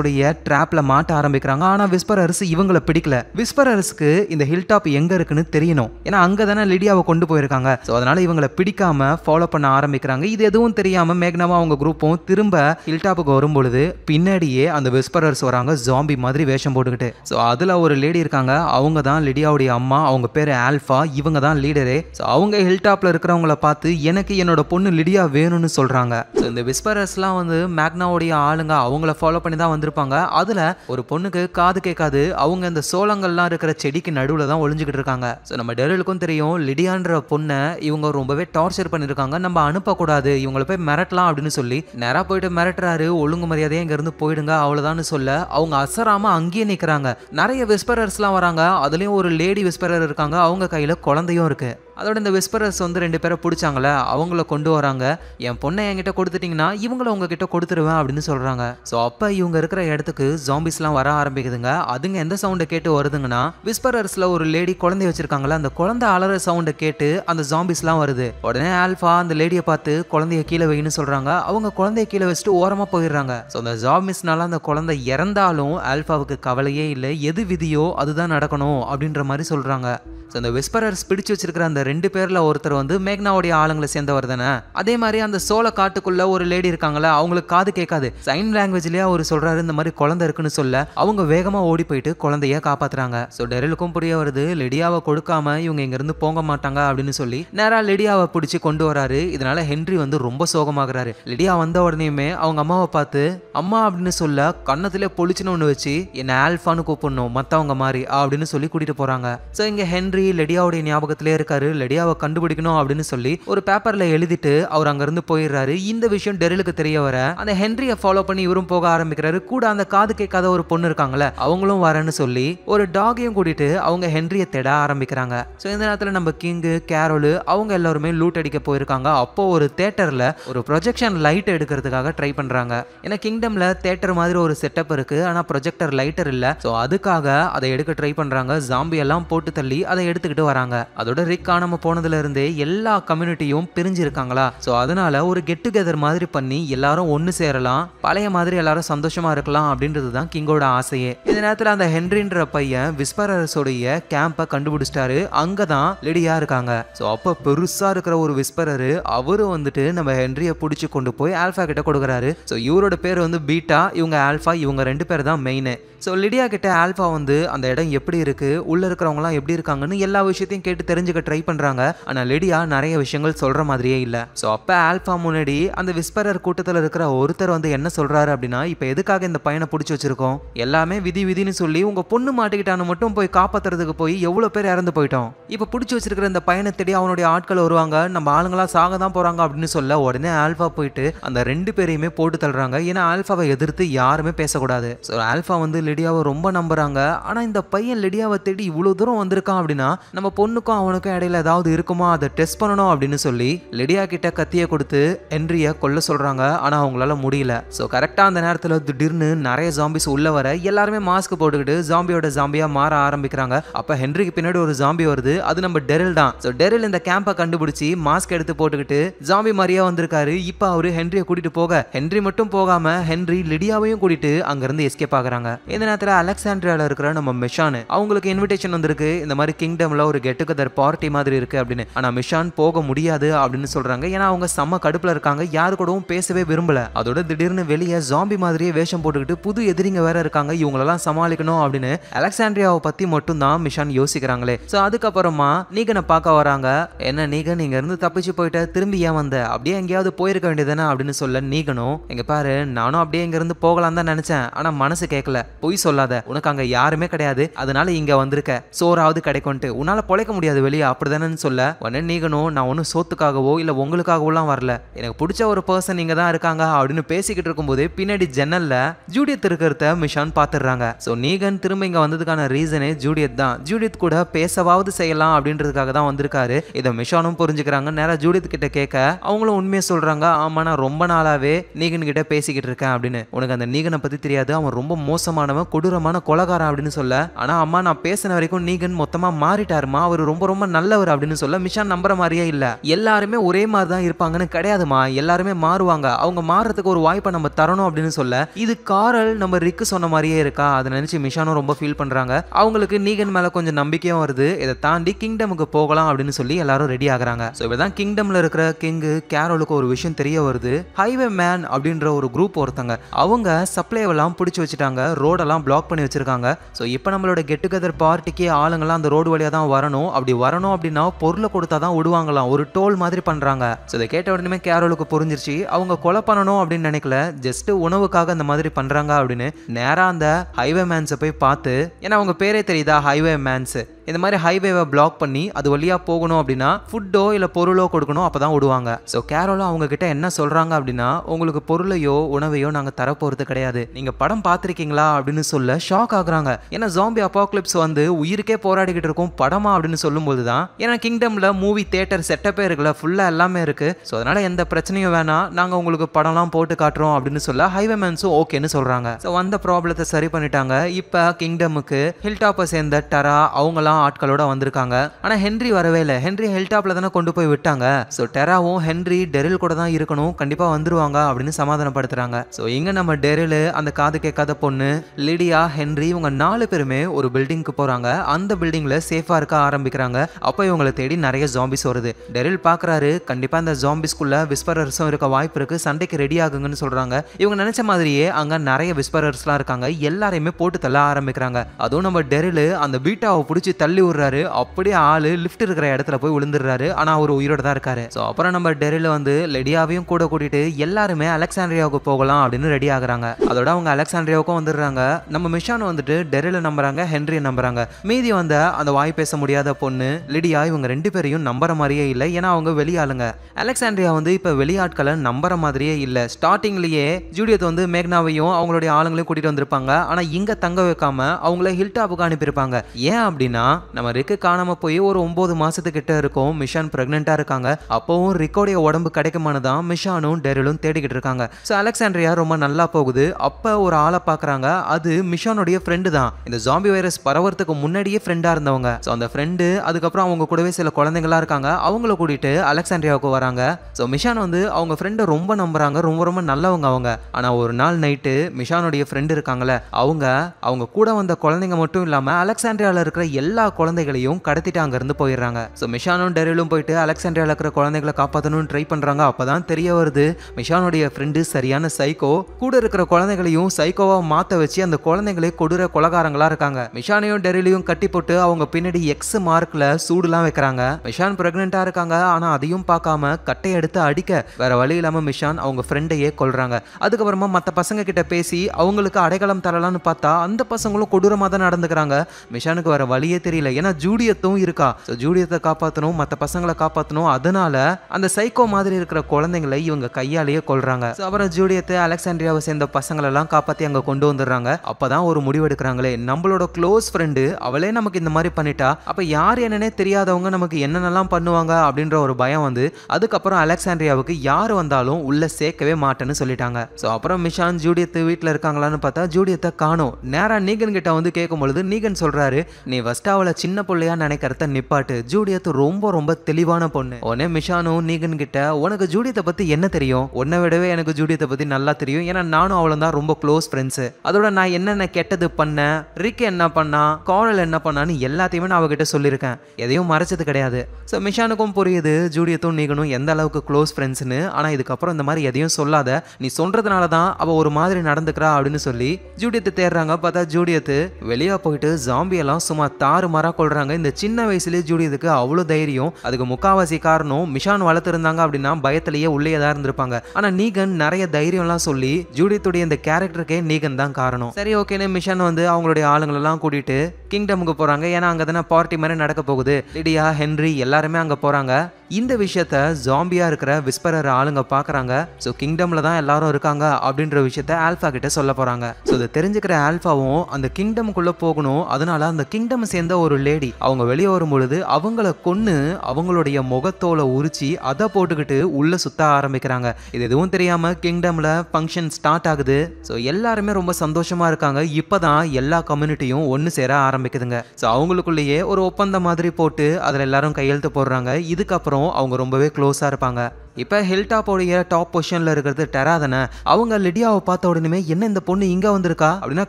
உடைய ட்ராப்ல மாட்ட ஆரம்பிக்கிறாங்க ஆனா விஸ்பரர்ஸ் இவங்களை பிடிக்கல விஸ்பரர்ஸ்க்கு இந்த ஹில்டாப் எங்க இருக்குன்னு தெரியணும் ஏன்னா அங்க தானே லிடியாவை கொண்டு போயிருக்காங்க ஸோ அதனால இவங்களை பிடிக்காம ஃபாலோ பண்ண ஆரம்பிக்கிறாங்க இது எதுவும் தெரியாம மேக்னாவும் அவங்க குரூப்பும் திரும்ப ஹில் டாப்புக்கு வரும்பொழுது பின்னாடியே அந்த விஸ்பரர்ஸ் வராங்க ஜாம்பி மாதிரி வேஷம் போட்டுக்கிட்டு ஸோ அது அதில் ஒரு லேடி இருக்காங்க அவங்க தான் லிடியாவுடைய அம்மா அவங்க பேர் ஆல்ஃபா இவங்க தான் லீடரே ஸோ அவங்க ஹில்டாப்பில் இருக்கிறவங்கள பார்த்து எனக்கு என்னோட பொண்ணு லிடியா வேணும்னு சொல்கிறாங்க ஸோ இந்த விஸ்பரஸ்லாம் வந்து மேக்னாவுடைய ஆளுங்க அவங்கள ஃபாலோ பண்ணி தான் வந்திருப்பாங்க அதில் ஒரு பொண்ணுக்கு காது கேட்காது அவங்க இந்த சோளங்கள்லாம் இருக்கிற செடிக்கு நடுவில் தான் ஒளிஞ்சுக்கிட்டு இருக்காங்க ஸோ நம்ம டெரலுக்கும் தெரியும் லிடியான்ற பொண்ணை இவங்க ரொம்பவே டார்ச்சர் பண்ணியிருக்காங்க நம்ம அனுப்பக்கூடாது இவங்கள போய் மிரட்டலாம் அப்படின்னு சொல்லி நேராக போயிட்டு மிரட்டுறாரு ஒழுங்கு மரியாதையே இங்கேருந்து போயிடுங்க அவ்வளோதான்னு சொல்ல அவங்க அசராமல் அங்கேயே நிற்கிறாங்க நிறைய நிறைய விஸ்பரர்ஸ்லாம் வராங்க அதுலேயும் ஒரு லேடி விஸ்பரர் இருக்காங்க அவங்க கையில் குழந்தையும் இருக்குது அதோட இந்த விஸ்பரர்ஸ் வந்து ரெண்டு பேரை பிடிச்சாங்கள அவங்கள கொண்டு வராங்க என் பொண்ணை என்கிட்ட கொடுத்துட்டிங்கன்னா இவங்கள உங்ககிட்ட கொடுத்துருவேன் அப்படின்னு சொல்கிறாங்க ஸோ அப்போ இவங்க இருக்கிற இடத்துக்கு ஜாம்பிஸ்லாம் வர ஆரம்பிக்குதுங்க அதுங்க எந்த சவுண்டை கேட்டு வருதுங்கன்னா விஸ்பரர்ஸில் ஒரு லேடி குழந்தை வச்சிருக்காங்களே அந்த குழந்தை அலற சவுண்டை கேட்டு அந்த ஜாம்பிஸ்லாம் வருது உடனே ஆல்ஃபா அந்த லேடியை பார்த்து குழந்தைய கீழே வைன்னு சொல்கிறாங்க அவங்க குழந்தைய கீழே வச்சுட்டு ஓரமாக போயிடுறாங்க ஸோ அந்த ஜாம்பிஸ்னால அந்த குழந்தை இறந்தாலும் ஆல்ஃபாவுக்கு கவலையே இல்லை எது விதியோ அதுதான் நடக்கணும் அப்படின்ற மாதிரி சொல்கிறாங்க ஸோ அந்த விஸ்பரர்ஸ் பிடிச்சு வச்சிருக்கிற அந்த ரெண்டு பேரில் ஒருத்தர் வந்து மேக்னாவுடைய ஆளுங்களை சேர்ந்தவர் தானே அதே மாதிரி அந்த சோழ காட்டுக்குள்ள ஒரு லேடி இருக்காங்களா அவங்களுக்கு காது கேட்காது சைன் லாங்குவேஜ்லயே அவர் சொல்றாரு இந்த மாதிரி குழந்தை இருக்குன்னு சொல்ல அவங்க வேகமா ஓடி போயிட்டு குழந்தைய காப்பாத்துறாங்க ஸோ டெரலுக்கும் புரிய வருது லெடியாவை கொடுக்காம இவங்க இங்க இருந்து போக மாட்டாங்க அப்படின்னு சொல்லி நேரா லெடியாவை பிடிச்சி கொண்டு வராரு இதனால ஹென்றி வந்து ரொம்ப சோகமாகறாரு லெடியா வந்த உடனேயுமே அவங்க அம்மாவை பார்த்து அம்மா அப்படின்னு சொல்ல கண்ணத்துல பொழிச்சுன்னு ஒன்று வச்சு என்ன ஆல்ஃபான்னு கூப்பிடணும் மத்தவங்க மாதிரி அப்படின்னு சொல்லி கூட்டிட்டு போறாங்க ஸோ இங்க ஹென்றி லெடியாவுடைய ஞாபகத்திலே இருக்காரு ரெடி கண்டுபிடிக்கணும் அப்படின்னு சொல்லி ஒரு பேப்பர்ல எழுதிட்டு அவர் அங்கிருந்து போயிடுறாரு இந்த விஷயம் டெரிலுக்கு தெரிய வர அந்த ஹென்ரியை ஃபாலோ பண்ணி இவரும் போக ஆரம்பிக்கிறாரு கூட அந்த காது கேட்காத ஒரு பொண்ணு இருக்காங்களே அவங்களும் வரேன்னு சொல்லி ஒரு டாகையும் கூட்டிட்டு அவங்க ஹென்ரியை தேட ஆரம்பிக்கிறாங்க ஸோ இந்த நேரத்தில் நம்ம கிங்கு கேரோலு அவங்க எல்லாருமே லூட் அடிக்க போயிருக்காங்க அப்போ ஒரு தேட்டரில் ஒரு ப்ரொஜெக்ஷன் லைட் எடுக்கிறதுக்காக ட்ரை பண்ணுறாங்க ஏன்னா கிங்டம்ல தேட்டர் மாதிரி ஒரு செட்டப் இருக்கு ஆனால் ப்ரொஜெக்டர் லைட்டர் இல்லை ஸோ அதுக்காக அதை எடுக்க ட்ரை பண்ணுறாங்க ஜாம்பி எல்லாம் போட்டு தள்ளி அதை எடுத்துக்கிட்டு வராங்க அதோட ரிக்கான நம்ம போனதுல இருந்தே எல்லா கம்யூனிட்டியும் பிரிஞ்சிருக்காங்களா ஸோ அதனால ஒரு கெட் டுகெதர் மாதிரி பண்ணி எல்லாரும் ஒன்று சேரலாம் பழைய மாதிரி எல்லாரும் சந்தோஷமா இருக்கலாம் அப்படின்றது தான் கிங்கோட ஆசையே இந்த நேரத்தில் அந்த ஹென்ரின்ற பையன் விஸ்பரரசோடைய கேம்பை கண்டுபிடிச்சிட்டாரு அங்கே தான் லெடியா இருக்காங்க ஸோ அப்போ பெருசாக இருக்கிற ஒரு விஸ்பரரு அவரு வந்துட்டு நம்ம ஹென்ரியை பிடிச்சி கொண்டு போய் ஆல்ஃபா கிட்ட கொடுக்குறாரு ஸோ இவரோட பேர் வந்து பீட்டா இவங்க ஆல்ஃபா இவங்க ரெண்டு பேர் தான் மெயின் ஸோ லிடியா கிட்ட ஆல்ஃபா வந்து அந்த இடம் எப்படி இருக்குது உள்ளே இருக்கிறவங்களாம் எப்படி இருக்காங்கன்னு எல்லா விஷயத்தையும் கேட்டு தெரிஞ்சுக்க ட்ரை பண்ணுறாங்க ஆனால் லிடியா நிறைய விஷயங்கள் சொல்கிற மாதிரியே இல்லை ஸோ அப்போ ஆல்ஃபா முன்னாடி அந்த விஸ்பரர் கூட்டத்தில் இருக்கிற ஒருத்தர் வந்து என்ன சொல்கிறாரு அப்படின்னா இப்போ எதுக்காக இந்த பையனை பிடிச்சி வச்சிருக்கோம் எல்லாமே விதி விதின்னு சொல்லி உங்கள் பொண்ணு மாட்டிக்கிட்டான்னு மட்டும் போய் காப்பாற்றுறதுக்கு போய் எவ்வளோ பேர் இறந்து போயிட்டோம் இப்போ பிடிச்சி வச்சிருக்கிற இந்த பையனை தேடி அவனுடைய ஆட்கள் வருவாங்க நம்ம ஆளுங்களாம் சாக தான் போகிறாங்க அப்படின்னு சொல்ல உடனே ஆல்ஃபா போயிட்டு அந்த ரெண்டு பேரையுமே போட்டு தள்ளுறாங்க ஏன்னா ஆல்ஃபாவை எதிர்த்து யாருமே பேசக்கூடாது ஸோ ஆல்ஃபா வந்து லிடியாவை ரொம்ப நம்புறாங்க ஆனா இந்த பையன் லிடியாவை தேடி இவ்வளவு தூரம் வந்திருக்கான் அப்படின்னா நம்ம பொண்ணுக்கும் அவனுக்கும் இடையில ஏதாவது இருக்குமா அதை டெஸ்ட் பண்ணணும் அப்படின்னு சொல்லி லிடியா கிட்ட கத்தியை கொடுத்து ஹென்ரியை கொல்ல சொல்றாங்க ஆனா அவங்களால முடியல ஸோ கரெக்டா அந்த நேரத்தில் திடீர்னு நிறைய ஜாம்பிஸ் உள்ள வர எல்லாருமே மாஸ்க் போட்டுக்கிட்டு ஜாம்பியோட ஜாம்பியா மாற ஆரம்பிக்கிறாங்க அப்போ ஹென்ரிக்கு பின்னாடி ஒரு ஜாம்பி வருது அது நம்ம டெரில் தான் ஸோ டெரில் இந்த கேம்பை கண்டுபிடிச்சி மாஸ்க் எடுத்து போட்டுக்கிட்டு ஜாம்பி மாதிரியா வந்திருக்காரு இப்போ அவரு ஹென்ரிய கூட்டிட்டு போக ஹென்ரி மட்டும் போகாம ஹென்ரி லிடியாவையும் கூட்டிட்டு அங்கிருந்து எஸ்கேப் ஆகுறாங்க இந்த நேரத்தில் அலெக்சாண்ட்ரியாவில் இருக்கிற நம்ம மிஷான் அவங்களுக்கு இன்விடேஷன் வந்திருக்கு இந்த மாதிரி கிங்டம்ல ஒரு கெட் டுகெதர் பார்ட்டி மாதிரி இருக்கு அப்படின்னு ஆனால் மிஷான் போக முடியாது அப்படின்னு சொல்றாங்க ஏன்னா அவங்க செம்ம கடுப்பில் இருக்காங்க யாரு கூடவும் பேசவே விரும்பல அதோட திடீர்னு வெளியே ஜாம்பி மாதிரியே வேஷம் போட்டுக்கிட்டு புது எதிரிங்க வேற இருக்காங்க இவங்களெல்லாம் சமாளிக்கணும் அப்படின்னு அலெக்சாண்ட்ரியாவை பத்தி மட்டும் தான் மிஷான் யோசிக்கிறாங்களே ஸோ அதுக்கப்புறமா நீகனை பார்க்க வராங்க என்ன நீகன் நீங்க இருந்து தப்பிச்சு போயிட்ட திரும்பி ஏன் வந்த அப்படியே எங்கேயாவது போயிருக்க வேண்டியதானே அப்படின்னு சொல்ல நீகனும் எங்க பாரு நானும் அப்படியே இங்க இருந்து போகலாம் தான் நினைச்சேன் ஆனா மனசு கேட்கல பொய் சொல்லாத உனக்கு அங்க யாருமே கிடையாது அதனால இங்க வந்திருக்க சோறாவது கிடைக்கும்ட்டு உன்னால பொழைக்க முடியாது வெளியே அப்படிதானு சொல்ல உடனே நீகனும் நான் ஒன்னும் சோத்துக்காகவோ இல்லை உங்களுக்காகவோலாம் வரல எனக்கு பிடிச்ச ஒரு பர்சன் இங்கே தான் இருக்காங்க அப்படின்னு பேசிக்கிட்டு இருக்கும்போது பின்னாடி ஜன்னல்ல ஜூடியத் இருக்கிறத மிஷான் பாத்துடுறாங்க ஸோ நீகன் திரும்ப இங்கே வந்ததுக்கான ரீசனே ஜூடியத் தான் ஜூடியத் கூட பேசவாவது செய்யலாம் அப்படின்றதுக்காக தான் வந்திருக்காரு இதை மிஷானும் புரிஞ்சுக்கிறாங்க நேராக ஜூடியத் கிட்ட கேட்க அவங்களும் உண்மையை சொல்கிறாங்க ஆமா நான் ரொம்ப நாளாகவே நீகன் கிட்ட பேசிக்கிட்டு இருக்கேன் அப்படின்னு உனக்கு அந்த நீகனை பற்றி தெரியாது அவன் ரொம்ப மோசமான அவன் கொடூரமான கொலகாரன் அப்படின்னு சொல்ல ஆனால் அம்மா நான் பேசின வரைக்கும் நீகன் மொத்தமாக மாறிட்டாருமா அவர் ரொம்ப ரொம்ப நல்லவர் அப்படின்னு சொல்ல மிஷான் நம்புற மாதிரியே இல்லை எல்லாருமே ஒரே மாதிரி தான் இருப்பாங்கன்னு கிடையாதுமா எல்லாருமே மாறுவாங்க அவங்க மாறுறதுக்கு ஒரு வாய்ப்பை நம்ம தரணும் அப்படின்னு சொல்ல இது காரல் நம்ம ரிக்கு சொன்ன மாதிரியே இருக்கா அதை நினச்சி மிஷானும் ரொம்ப ஃபீல் பண்ணுறாங்க அவங்களுக்கு நீகன் மேலே கொஞ்சம் நம்பிக்கையும் வருது இதை தாண்டி கிங்டமுக்கு போகலாம் அப்படின்னு சொல்லி எல்லாரும் ரெடி ஆகுறாங்க ஸோ இப்படி கிங்டமில் இருக்கிற கிங்கு கேரளுக்கு ஒரு விஷயம் தெரிய வருது ஹைவே மேன் அப்படின்ற ஒரு குரூப் ஒருத்தங்க அவங்க சப்ளைவெல்லாம் பிடிச்சி வச்சுட்டாங்க ரோட் ரோடெல்லாம் பிளாக் பண்ணி வச்சுருக்காங்க ஸோ இப்போ நம்மளோட கெட் டுகெதர் பார்ட்டிக்கே ஆளுங்கள்லாம் அந்த ரோடு வழியாக தான் வரணும் அப்படி வரணும் அப்படின்னா பொருளை கொடுத்தா தான் விடுவாங்களாம் ஒரு டோல் மாதிரி பண்ணுறாங்க ஸோ இதை கேட்ட உடனே கேரளுக்கு புரிஞ்சிருச்சு அவங்க கொலை பண்ணணும் அப்படின்னு நினைக்கல ஜஸ்ட் உணவுக்காக அந்த மாதிரி பண்ணுறாங்க அப்படின்னு நேராக அந்த ஹைவே மேன்ஸை போய் பார்த்து ஏன்னா அவங்க பேரே தெரியுதா ஹைவே மேன்ஸு இந்த மாதிரி ஹைவேவை பிளாக் பண்ணி அது வழியாக போகணும் அப்படின்னா ஃபுட்டோ இல்லை பொருளோ கொடுக்கணும் அப்போ தான் விடுவாங்க ஸோ கேரோலோ அவங்கக்கிட்ட என்ன சொல்கிறாங்க அப்படின்னா உங்களுக்கு பொருளையோ உணவையோ நாங்கள் தரப்போகிறது கிடையாது நீங்கள் படம் பார்த்துருக்கீங்களா அப்படின்னு சொல்ல ஷாக் ஆகுறாங்க ஏன்னா ஜாம்பி அப்பாக்லிப்ஸ் வந்து உயிருக்கே போராடிக்கிட்டு இருக்கும் படமா அப்படின்னு சொல்லும்போது தான் ஏன்னா கிங்டமில் மூவி தேட்டர் செட்டப்பே இருக்குல்ல ஃபுல்லாக எல்லாமே இருக்குது ஸோ அதனால் எந்த பிரச்சனையும் வேணாம் நாங்கள் உங்களுக்கு படம்லாம் போட்டு காட்டுறோம் அப்படின்னு சொல்ல ஹைவே மேன்ஸும் ஓகேன்னு சொல்கிறாங்க ஸோ வந்த ப்ராப்ளத்தை சரி பண்ணிட்டாங்க இப்போ கிங்டமுக்கு ஹில்டாப்பை சேர்ந்த டரா அவங்களாம் தான் ஆட்களோட வந்திருக்காங்க ஆனால் ஹென்ரி வரவே இல்லை ஹென்ரி ஹெல்டாப்ல தானே கொண்டு போய் விட்டாங்க ஸோ டெராவும் ஹென்ரி டெரில் கூட தான் இருக்கணும் கண்டிப்பாக வந்துருவாங்க அப்படின்னு சமாதானப்படுத்துறாங்க ஸோ இங்கே நம்ம டெரில் அந்த காது கேட்காத பொண்ணு லிடியா ஹென்ரி இவங்க நாலு பேருமே ஒரு பில்டிங்க்கு போகிறாங்க அந்த பில்டிங்கில் சேஃபாக இருக்க ஆரம்பிக்கிறாங்க அப்போ இவங்களை தேடி நிறைய ஜாம்பிஸ் வருது டெரில் பாக்குறாரு கண்டிப்பாக அந்த ஜாம்பிஸ்குள்ள விஸ்பரர்ஸும் இருக்க வாய்ப்பு இருக்குது சண்டைக்கு ரெடி ஆகுங்கன்னு சொல்கிறாங்க இவங்க நினச்ச மாதிரியே அங்கே நிறைய விஸ்பரர்ஸ்லாம் இருக்காங்க எல்லாரையுமே போட்டு தள்ள ஆரம்பிக்கிறாங்க அதுவும் நம்ம டெரில் அந்த பீட்டாவை பிடிச்சி தள்ளி விடுறாரு அப்படியே ஆளு லிஃப்ட் இருக்கிற இடத்துல போய் விழுந்துடுறாரு ஆனால் அவர் உயிரோட தான் இருக்காரு ஸோ அப்புறம் நம்ம டெரில் வந்து லெடியாவையும் கூட கூட்டிட்டு எல்லாருமே அலெக்சாண்ட்ரியாவுக்கு போகலாம் அப்படின்னு ரெடி ஆகுறாங்க அதோட அவங்க அலெக்சாண்ட்ரியாவுக்கும் வந்துடுறாங்க நம்ம மிஷான் வந்துட்டு டெரில நம்புறாங்க ஹென்ரிய நம்புறாங்க மீதி வந்த அந்த வாய் பேச முடியாத பொண்ணு லிடியா இவங்க ரெண்டு பேரையும் நம்புற மாதிரியே இல்லை ஏன்னா அவங்க வெளியாளுங்க அலெக்சாண்ட்ரியா வந்து இப்போ வெளியாட்களை நம்புற மாதிரியே இல்லை ஸ்டார்டிங்லயே ஜூடியத் வந்து மேக்னாவையும் அவங்களுடைய ஆளுங்களையும் கூட்டிட்டு வந்திருப்பாங்க ஆனால் இங்கே தங்க வைக்காம அவங்கள ஹில்டாப்புக்கு அனுப்பியிருப்பாங்க ஏன் அப்படின்னா தான் நம்ம ரிக்கு காணாம போய் ஒரு ஒம்பது மாதத்துக்கிட்ட இருக்கும் மிஷான் ப்ரெக்னெண்ட்டாக இருக்காங்க அப்போவும் ரிக்கோடைய உடம்பு கிடைக்குமானதான் தான் மிஷானும் டெரிலும் தேடிக்கிட்டு இருக்காங்க ஸோ அலெக்சாண்ட்ரியா ரொம்ப நல்லா போகுது அப்போ ஒரு ஆளை பார்க்குறாங்க அது மிஷானுடைய ஃப்ரெண்டு தான் இந்த ஜாம்பி வைரஸ் பரவறதுக்கு முன்னாடியே ஃப்ரெண்டாக இருந்தவங்க ஸோ அந்த ஃப்ரெண்டு அதுக்கப்புறம் அவங்க கூடவே சில குழந்தைங்களா இருக்காங்க அவங்கள கூட்டிகிட்டு அலெக்சாண்ட்ரியாவுக்கு வராங்க ஸோ மிஷான் வந்து அவங்க ஃப்ரெண்டை ரொம்ப நம்புகிறாங்க ரொம்ப ரொம்ப நல்லவங்க அவங்க ஆனால் ஒரு நாள் நைட்டு மிஷானுடைய ஃப்ரெண்டு இருக்காங்களே அவங்க அவங்க கூட வந்த குழந்தைங்க மட்டும் இல்லாமல் அலெக்சாண்ட்ரியால இருக்கிற எல்லா குழந்தைகளையும் கடத்திட்டு அங்கேருந்து போயிடுறாங்க ஸோ மிஷானும் டெரிலும் போயிட்டு அலெக்சாண்டரில் இருக்கிற குழந்தைகளை காப்பாற்றணும்னு ட்ரை பண்ணுறாங்க அப்போ தான் தெரிய வருது மிஷானுடைய ஃப்ரெண்டு சரியான சைக்கோ கூட இருக்கிற குழந்தைகளையும் சைக்கோவாக மாற்ற வச்சு அந்த குழந்தைகளை கொடூர கொலகாரங்களாக இருக்காங்க மிஷானையும் டெரிலையும் கட்டி போட்டு அவங்க பின்னாடி எக்ஸ் மார்க்கில் சூடுலாம் வைக்கிறாங்க மிஷான் ப்ரெக்னெண்ட்டாக இருக்காங்க ஆனால் அதையும் பார்க்காம கட்டை எடுத்து அடிக்க வேற வழி இல்லாமல் மிஷான் அவங்க ஃப்ரெண்டையே கொள்றாங்க அதுக்கப்புறமா மற்ற பசங்க கிட்ட பேசி அவங்களுக்கு அடைக்கலம் தரலாம்னு பார்த்தா அந்த பசங்களும் கொடூரமாக தான் நடந்துக்கிறாங்க மிஷானுக்கு வர வழியே தெரியும் தெரியல ஏன்னா ஜூடியத்தும் இருக்கா ஸோ ஜூடியத்தை காப்பாற்றணும் மற்ற பசங்களை காப்பாற்றணும் அதனால அந்த சைக்கோ மாதிரி இருக்கிற குழந்தைங்களை இவங்க கையாலேயே கொள்றாங்க ஸோ அப்புறம் ஜூடியத்தை அலெக்சாண்ட்ரியாவை சேர்ந்த பசங்களெல்லாம் காப்பாற்றி அங்கே கொண்டு வந்துடுறாங்க அப்போதான் ஒரு முடிவு எடுக்கிறாங்களே நம்மளோட க்ளோஸ் ஃப்ரெண்டு அவளே நமக்கு இந்த மாதிரி பண்ணிட்டா அப்போ யார் என்னன்னே தெரியாதவங்க நமக்கு என்னென்னலாம் பண்ணுவாங்க அப்படின்ற ஒரு பயம் வந்து அதுக்கப்புறம் அலெக்சாண்ட்ரியாவுக்கு யார் வந்தாலும் உள்ள சேர்க்கவே மாட்டேன்னு சொல்லிட்டாங்க ஸோ அப்புறம் மிஷான் ஜூடியத்து வீட்டில் இருக்காங்களான்னு பார்த்தா ஜூடியத்தை காணும் நேராக நீகன் கிட்ட வந்து கேட்கும் பொழுது நீகன் சொல்கிறாரு நீ ஃபஸ்ட்டு அவளை அவளை சின்ன பிள்ளையா நினைக்கிறத நிப்பாட்டு ஜூடியத் ரொம்ப ரொம்ப தெளிவான பொண்ணு உடனே மிஷானும் நீகன் கிட்ட உனக்கு ஜூடியத்தை பத்தி என்ன தெரியும் உன்னை விடவே எனக்கு ஜூடியத்தை பத்தி நல்லா தெரியும் ஏன்னா நானும் அவளும் தான் ரொம்ப க்ளோஸ் ஃப்ரெண்ட்ஸ் அதோட நான் என்னென்ன கெட்டது பண்ணேன் ரிக் என்ன பண்ணா கார்னல் என்ன பண்ணான்னு எல்லாத்தையுமே நான் அவகிட்ட சொல்லியிருக்கேன் எதையும் மறைச்சது கிடையாது ஸோ மிஷானுக்கும் புரியுது ஜூடியத்தும் நீகனும் எந்த அளவுக்கு க்ளோஸ் ஃப்ரெண்ட்ஸ்னு ஆனால் இதுக்கப்புறம் இந்த மாதிரி எதையும் சொல்லாத நீ சொல்றதுனால தான் அவள் ஒரு மாதிரி நடந்துக்கிறா அப்படின்னு சொல்லி ஜூடியத்தை தேடுறாங்க பார்த்தா ஜூடியத்து வெளியே போயிட்டு ஜாம்பியெல்லாம் சும்மா தார் தாறுமாறா கொள்றாங்க இந்த சின்ன வயசுலயே ஜூடியதுக்கு அவ்வளவு தைரியம் அதுக்கு முக்காவாசி காரணம் மிஷான் இருந்தாங்க அப்படின்னா பயத்திலேயே உள்ளே தான் இருந்திருப்பாங்க ஆனா நீகன் நிறைய தைரியம் எல்லாம் சொல்லி ஜூடியத்துடைய இந்த கேரக்டருக்கே நீகன் தான் காரணம் சரி ஓகேன்னு மிஷன் வந்து அவங்களுடைய ஆளுங்களெல்லாம் கூட்டிட்டு கிங்டமுக்கு போகிறாங்க ஏன்னா அங்கே தானே பார்ட்டி மாதிரி நடக்க போகுது லிடியா ஹென்ரி எல்லாருமே அங்கே போகிறாங்க இந்த விஷயத்த ஜாம்பியாக இருக்கிற விஸ்பரர் ஆளுங்க பார்க்குறாங்க ஸோ கிங்டமில் தான் எல்லாரும் இருக்காங்க அப்படின்ற விஷயத்த ஆல்ஃபா கிட்ட சொல்ல போகிறாங்க ஸோ இதை தெரிஞ்சுக்கிற ஆல்ஃபாவும் அந்த கிங்டமுக்குள்ளே போகணும் அதனால அந்த கிங்டம் சேர்ந்த ஒரு லேடி அவங்க வெளியே வரும் பொழுது அவங்கள கொன்று அவங்களுடைய முகத்தோலை உரிச்சி அதை போட்டுக்கிட்டு உள்ளே சுத்த ஆரம்பிக்கிறாங்க இது எதுவும் தெரியாமல் கிங்டமில் ஃபங்க்ஷன் ஸ்டார்ட் ஆகுது ஸோ எல்லாருமே ரொம்ப சந்தோஷமாக இருக்காங்க இப்போ தான் எல்லா கம்யூனிட்டியும் ஒன்று சேர ஆரம்பிச்சு ஆரம்பிக்குதுங்க ஸோ அவங்களுக்குள்ளேயே ஒரு ஒப்பந்தம் மாதிரி போட்டு அதில் எல்லாரும் கையெழுத்து போடுறாங்க இதுக்கப்புறம் அவங்க ரொம்பவே க்ளோஸாக இருப்பாங்க இப்போ ஹில் டாப்போடைய டாப் பொசிஷனில் இருக்கிறது டெரா தானே அவங்க லிடியாவை பார்த்த உடனே என்ன இந்த பொண்ணு இங்கே வந்திருக்கா அப்படின்னா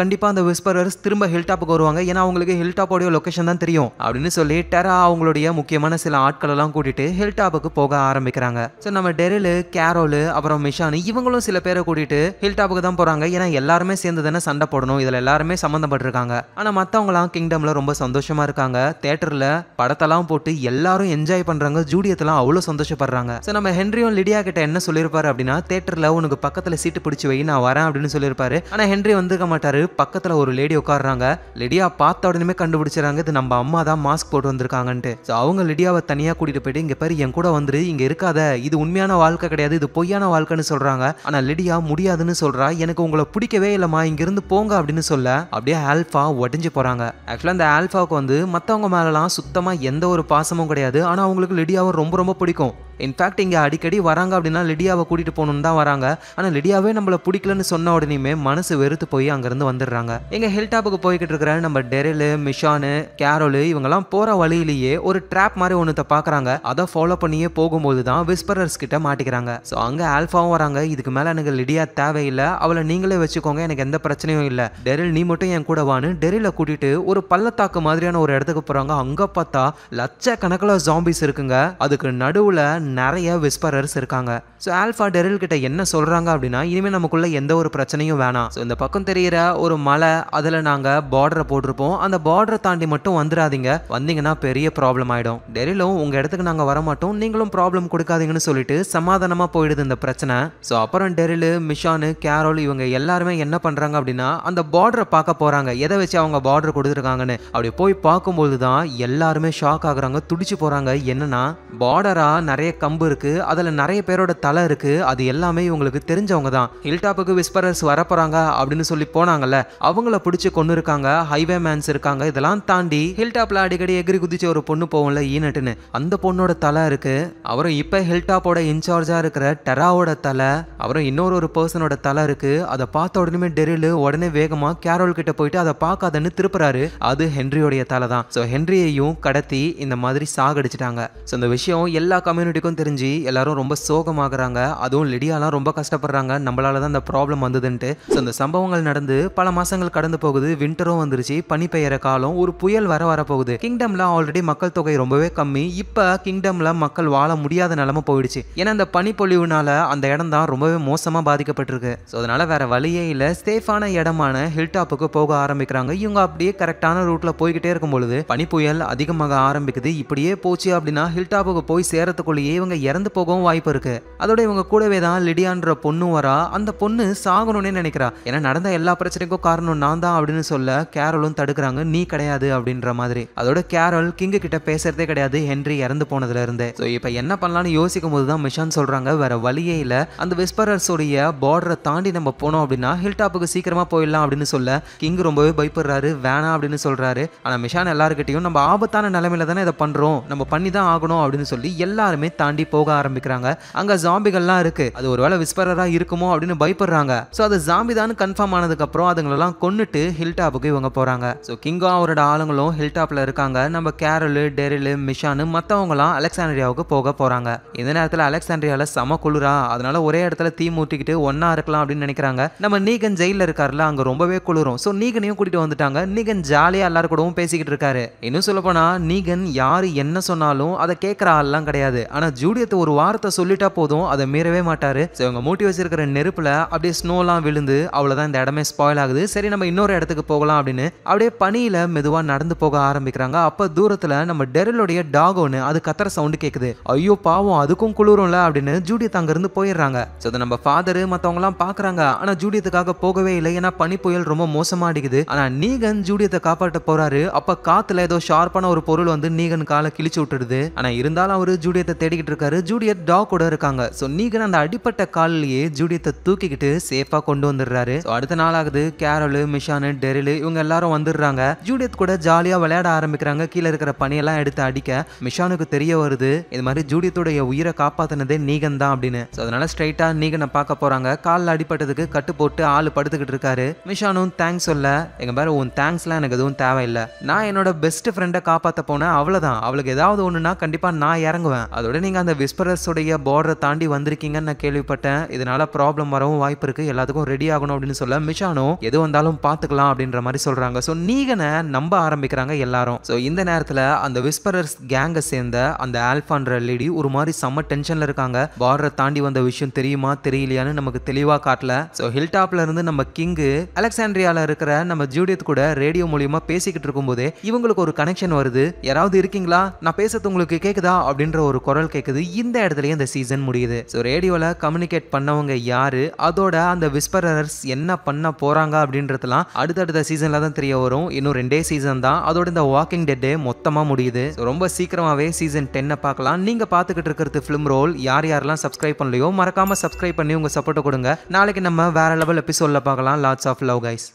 கண்டிப்பாக அந்த விஸ்பரர்ஸ் திரும்ப ஹில் டாப்புக்கு வருவாங்க ஏன்னா அவங்களுக்கு ஹில் டாப்போடைய லொக்கேஷன் தான் தெரியும் அப்படின்னு சொல்லி டெரா அவங்களுடைய முக்கியமான சில ஆட்களெல்லாம் கூட்டிட்டு ஹில் டாப்புக்கு போக ஆரம்பிக்கிறாங்க ஸோ நம்ம டெரிலு கேரோலு அப்புறம் மிஷானு இவங்களும் சில பேரை கூட்டிட்டு ஹில் டாப்புக்கு தான் போகிறாங்க ஏன்னா எல்லாருமே சேர்ந்து தானே சண்டை போடணும் இதில் எல்லாருமே சம்மந்தப்பட்டிருக்காங்க ஆனால் மற்றவங்களாம் கிங்டமில் ரொம்ப சந்தோஷமாக இருக்காங்க தேட்டரில் படத்தெல்லாம் போட்டு எல்லாரும் என்ஜாய் பண்ணுறாங்க ஜூடியத்தெல்லாம் அவ்வளோ சந்தோஷப்படுறாங்க ஸோ நம்ம ஹென் ஹென்ரியும் லிடியா கிட்ட என்ன சொல்லியிருப்பாரு அப்படின்னா தேட்டரில் உனக்கு பக்கத்தில் சீட்டு பிடிச்சி வை நான் வரேன் அப்படின்னு சொல்லியிருப்பாரு ஆனால் ஹென்ரி வந்துருக்க மாட்டாரு பக்கத்தில் ஒரு லேடி உட்காடுறாங்க லிடியா பார்த்த உடனே கண்டுபிடிச்சாங்க இது நம்ம அம்மா தான் மாஸ்க் போட்டு வந்திருக்காங்கன்ட்டு ஸோ அவங்க லிடியாவை தனியாக கூட்டிகிட்டு போயிட்டு இங்கே பாரு என் கூட வந்துரு இங்கே இருக்காத இது உண்மையான வாழ்க்கை கிடையாது இது பொய்யான வாழ்க்கைன்னு சொல்கிறாங்க ஆனால் லிடியா முடியாதுன்னு சொல்றா எனக்கு உங்களை பிடிக்கவே இல்லைம்மா இங்கேருந்து போங்க அப்படின்னு சொல்ல அப்படியே ஆல்ஃபா உடஞ்சி போகிறாங்க ஆக்சுவலாக அந்த ஆல்ஃபாவுக்கு வந்து மற்றவங்க மேலலாம் சுத்தமாக எந்த ஒரு பாசமும் கிடையாது ஆனால் அவங்களுக்கு லிடியாவும் ரொம்ப ரொம்ப பிடிக்கும் இன்ஃபேக்ட் இங்கே அடிக்க அடிக்கடி வராங்க அப்படின்னா லிடியாவை கூட்டிகிட்டு போகணுன்னு தான் வராங்க ஆனால் லிடியாவே நம்மள பிடிக்கலன்னு சொன்ன உடனேயுமே மனசு வெறுத்து போய் அங்கேருந்து வந்துடுறாங்க எங்கள் ஹில்டாப்புக்கு போய்கிட்டு இருக்கிற நம்ம டெரிலு மிஷானு கேரோலு இவங்கெல்லாம் போகிற வழியிலேயே ஒரு ட்ராப் மாதிரி ஒன்றத்தை பார்க்குறாங்க அதை ஃபாலோ பண்ணியே போகும்போது தான் விஸ்பரர்ஸ் கிட்ட மாட்டிக்கிறாங்க ஸோ அங்கே ஆல்ஃபாவும் வராங்க இதுக்கு மேலே எனக்கு லிடியா தேவையில்லை அவளை நீங்களே வச்சுக்கோங்க எனக்கு எந்த பிரச்சனையும் இல்லை டெரில் நீ மட்டும் என் கூட வான்னு டெரில கூட்டிட்டு ஒரு பள்ளத்தாக்கு மாதிரியான ஒரு இடத்துக்கு போகிறாங்க அங்கே பார்த்தா லட்சக்கணக்கில் ஜாம்பிஸ் இருக்குங்க அதுக்கு நடுவில் நிறைய விஸ்பர் எக்ஸ்ப்ளோரர்ஸ் இருக்காங்க ஸோ ஆல்ஃபா டெரில் கிட்ட என்ன சொல்கிறாங்க அப்படின்னா இனிமேல் நமக்குள்ளே எந்த ஒரு பிரச்சனையும் வேணாம் ஸோ இந்த பக்கம் தெரிகிற ஒரு மலை அதில் நாங்கள் பார்டரை போட்டிருப்போம் அந்த பார்டரை தாண்டி மட்டும் வந்துடாதீங்க வந்தீங்கன்னா பெரிய ப்ராப்ளம் ஆகிடும் டெரிலும் உங்கள் இடத்துக்கு நாங்கள் வரமாட்டோம் நீங்களும் ப்ராப்ளம் கொடுக்காதீங்கன்னு சொல்லிட்டு சமாதானமாக போயிடுது இந்த பிரச்சனை ஸோ அப்புறம் டெரில் மிஷானு கேரோல் இவங்க எல்லாருமே என்ன பண்ணுறாங்க அப்படின்னா அந்த பார்டரை பார்க்க போகிறாங்க எதை வச்சு அவங்க பார்டர் கொடுத்துருக்காங்கன்னு அப்படி போய் பார்க்கும்போது தான் எல்லாருமே ஷாக் ஆகுறாங்க துடிச்சு போகிறாங்க என்னன்னா பார்டராக நிறைய கம்பு இருக்குது அதை அதில் நிறைய பேரோட தலை இருக்குது அது எல்லாமே இவங்களுக்கு தெரிஞ்சவங்க தான் ஹில் டாப்புக்கு விஸ்பரர்ஸ் வரப்போகிறாங்க அப்படின்னு சொல்லி போனாங்கல்ல அவங்கள பிடிச்சி கொண்டு இருக்காங்க ஹைவே மேன்ஸ் இருக்காங்க இதெல்லாம் தாண்டி ஹில் டாப்பில் அடிக்கடி எகிரி குதிச்சு ஒரு பொண்ணு போகும்ல ஈனட்டுன்னு அந்த பொண்ணோட தலை இருக்குது அப்புறம் இப்போ ஹில் டாப்போட இன்சார்ஜாக இருக்கிற டெராவோட தலை அப்புறம் இன்னொரு ஒரு பர்சனோட தலை இருக்குது அதை பார்த்த உடனே டெரில் உடனே வேகமாக கேரோல் கிட்ட போயிட்டு அதை பார்க்காதன்னு திருப்புறாரு அது ஹென்ரியோடைய தலை தான் ஸோ ஹென்ரியையும் கடத்தி இந்த மாதிரி சாகடிச்சிட்டாங்க ஸோ இந்த விஷயம் எல்லா கம்யூனிட்டிக்கும் தெரிஞ்சு எல்லாரும் எல்லாரும் ரொம்ப சோகமாகறாங்க அதுவும் லிடியாலாம் ரொம்ப கஷ்டப்படுறாங்க நம்மளால தான் அந்த ப்ராப்ளம் வந்ததுன்ட்டு அந்த சம்பவங்கள் நடந்து பல மாசங்கள் கடந்து போகுது விண்டரும் வந்துருச்சு பனி பெய்யற காலம் ஒரு புயல் வர வரப்போகுது கிங்டம்ல ஆல்ரெடி மக்கள் தொகை ரொம்பவே கம்மி இப்ப கிங்டம்ல மக்கள் வாழ முடியாத நிலைமை போயிடுச்சு ஏன்னா அந்த பனிப்பொழிவுனால அந்த இடம் தான் ரொம்பவே மோசமா பாதிக்கப்பட்டிருக்கு அதனால வேற வழியே இல்ல சேஃபான இடமான ஹில் டாப்புக்கு போக ஆரம்பிக்கிறாங்க இவங்க அப்படியே கரெக்டான ரூட்ல போய்கிட்டே இருக்கும் பொழுது பனி புயல் அதிகமாக ஆரம்பிக்குது இப்படியே போச்சு அப்படின்னா ஹில் டாப்புக்கு போய் சேரத்துக்குள்ளேயே இவங்க இறந்து போக போகவும் வாய்ப்பு இருக்கு அதோட இவங்க கூடவே தான் லிடியான்ற பொண்ணு வரா அந்த பொண்ணு சாகணும்னே நினைக்கிறா ஏன்னா நடந்த எல்லா பிரச்சனைக்கும் காரணம் நான் தான் அப்படின்னு சொல்ல கேரலும் தடுக்கிறாங்க நீ கிடையாது அப்படின்ற மாதிரி அதோட கேரல் கிங்கு கிட்ட பேசுறதே கிடையாது ஹென்றி இறந்து போனதுல இருந்து ஸோ இப்போ என்ன பண்ணலாம்னு யோசிக்கும் போது தான் மிஷான் சொல்றாங்க வேற வழியே இல்ல அந்த உடைய பார்டரை தாண்டி நம்ம போனோம் அப்படின்னா ஹில் டாப்புக்கு சீக்கிரமா போயிடலாம் அப்படின்னு சொல்ல கிங் ரொம்பவே பயப்படுறாரு வேணாம் அப்படின்னு சொல்றாரு ஆனா மிஷான் எல்லாருக்கிட்டையும் நம்ம ஆபத்தான நிலைமையில தானே இதை பண்றோம் நம்ம பண்ணி தான் ஆகணும் அப்படின்னு சொல்லி எல்லாருமே தாண்டி போக ஆரம்பிக்கும் இருக்கிறாங்க அங்க ஜாம்பிகள்லாம் இருக்கு அது ஒருவேளை விஸ்பரரா இருக்குமோ அப்படின்னு பயப்படுறாங்க ஸோ அது ஜாம்பி தான் கன்ஃபார்ம் ஆனதுக்கு அப்புறம் அதுங்களெல்லாம் கொண்டுட்டு ஹில்டாப்புக்கு இவங்க போறாங்க ஸோ கிங்கோ அவரோட ஆளுங்களும் ஹில் ஹில்டாப்ல இருக்காங்க நம்ம கேரலு டெரிலு மிஷானு மற்றவங்களாம் அலெக்சாண்ட்ரியாவுக்கு போக போறாங்க இந்த நேரத்தில் அலெக்சாண்ட்ரியால சம குளிரா அதனால ஒரே இடத்துல தீ மூட்டிக்கிட்டு ஒன்னா இருக்கலாம் அப்படின்னு நினைக்கிறாங்க நம்ம நீகன் ஜெயில இருக்காருல அங்க ரொம்பவே குளிரும் ஸோ நீகனையும் கூட்டிட்டு வந்துட்டாங்க நீகன் ஜாலியா எல்லாரும் கூடவும் பேசிக்கிட்டு இருக்காரு இன்னும் சொல்ல போனா நீகன் யாரு என்ன சொன்னாலும் அதை கேட்கிற ஆள்லாம் கிடையாது ஆனா ஜூடியத்தை ஒரு வாரம் வார்த்தை சொல்லிட்டா போதும் அதை மீறவே மாட்டாரு ஸோ இவங்க மூட்டி வச்சிருக்கிற நெருப்புல அப்படியே ஸ்னோலாம் விழுந்து அவ்வளவுதான் இந்த இடமே ஸ்பாயில் ஆகுது சரி நம்ம இன்னொரு இடத்துக்கு போகலாம் அப்படின்னு அப்படியே பனியில மெதுவாக நடந்து போக ஆரம்பிக்கிறாங்க அப்போ தூரத்தில் நம்ம டெரலுடைய டாக் ஒன்று அது கத்துற சவுண்டு கேட்குது ஐயோ பாவம் அதுக்கும் குளிரும்ல அப்படின்னு ஜூடியத் இருந்து போயிடுறாங்க ஸோ அதை நம்ம ஃபாதரு மற்றவங்களாம் பார்க்குறாங்க ஆனால் ஜூடியத்துக்காக போகவே இல்லை ஏன்னா பனி புயல் ரொம்ப மோசமாக அடிக்குது ஆனால் நீகன் ஜூடியத்தை காப்பாற்ற போறாரு அப்போ காற்றுல ஏதோ ஷார்ப்பான ஒரு பொருள் வந்து நீகன் காலை கிழிச்சு விட்டுடுது ஆனால் இருந்தாலும் அவர் ஜூடியத்தை தேடிக்கிட்டு இருக்காரு ஜூடியத் டாக் கூட இருக்காங்க ஸோ நீகன் அந்த அடிப்பட்ட காலிலேயே ஜூடியத்தை தூக்கிக்கிட்டு சேஃபாக கொண்டு வந்துடுறாரு ஸோ அடுத்த நாள் ஆகுது கேரலு மிஷானு டெரிலு இவங்க எல்லாரும் வந்துடுறாங்க ஜூடியத் கூட ஜாலியாக விளையாட ஆரம்பிக்கிறாங்க கீழே இருக்கிற பணியெல்லாம் எடுத்து அடிக்க மிஷானுக்கு தெரிய வருது இது மாதிரி ஜூடியத்துடைய உயிரை காப்பாத்தினதே நீகன் தான் அப்படின்னு ஸோ அதனால ஸ்ட்ரைட்டாக நீகனை பார்க்க போகிறாங்க காலில் அடிப்பட்டதுக்கு கட்டு போட்டு ஆள் படுத்துக்கிட்டு இருக்காரு மிஷானும் தேங்க்ஸ் சொல்ல எங்கள் பேர் உன் தேங்க்ஸ்லாம் எனக்கு எதுவும் தேவையில்லை நான் என்னோட பெஸ்ட் ஃப்ரெண்டை காப்பாற்ற போனேன் அவ்வளோதான் அவளுக்கு ஏதாவது ஒன்றுனா கண்டிப்பாக நான் இறங்குவேன் அதோட நீங்கள் அந்த விஸ்பரஸ் ப்ரைஸுடைய பார்டரை தாண்டி வந்திருக்கீங்கன்னு நான் கேள்விப்பட்டேன் இதனால ப்ராப்ளம் வரவும் வாய்ப்பு இருக்கு எல்லாத்துக்கும் ரெடி ஆகணும் அப்படின்னு சொல்ல மிஷானோ எது வந்தாலும் பார்த்துக்கலாம் அப்படின்ற மாதிரி சொல்கிறாங்க ஸோ நீகனை நம்ப ஆரம்பிக்கிறாங்க எல்லாரும் ஸோ இந்த நேரத்தில் அந்த விஸ்பரர்ஸ் கேங்கை சேர்ந்த அந்த ஆல்ஃபான்ற லேடி ஒரு மாதிரி செம்ம டென்ஷனில் இருக்காங்க பார்டரை தாண்டி வந்த விஷயம் தெரியுமா தெரியலையான்னு நமக்கு தெளிவாக காட்டல ஸோ ஹில் டாப்ல இருந்து நம்ம கிங்கு அலெக்சாண்ட்ரியாவில் இருக்கிற நம்ம ஜூடியத் கூட ரேடியோ மூலியமா பேசிக்கிட்டு இருக்கும்போதே இவங்களுக்கு ஒரு கனெக்ஷன் வருது யாராவது இருக்கீங்களா நான் பேசுறது உங்களுக்கு கேட்குதா அப்படின்ற ஒரு குரல் கேட்குது இந்த இடத்துல மாதிரியே இந்த சீசன் முடியுது ஸோ ரேடியோவில் கம்யூனிகேட் பண்ணவங்க யாரு அதோட அந்த விஸ்பரர்ஸ் என்ன பண்ண போறாங்க அப்படின்றதுலாம் அடுத்தடுத்த சீசன்ல தான் தெரிய வரும் இன்னும் ரெண்டே சீசன் தான் அதோட இந்த வாக்கிங் டெட் மொத்தமாக முடியுது ரொம்ப சீக்கிரமாகவே சீசன் டென்னை பார்க்கலாம் நீங்கள் பார்த்துக்கிட்டு இருக்கிறது ஃபிலிம் ரோல் யார் யாரெல்லாம் சப்ஸ்கிரைப் பண்ணலையோ மறக்காம சப்ஸ்கிரைப் பண்ணி உங்கள் சப்போர்ட்டை கொடுங்க நாளைக்கு நம்ம வேற லெவல் எபிசோடில் பார்க்கலாம் லாட்ஸ் ஆஃப் லவ் கைஸ்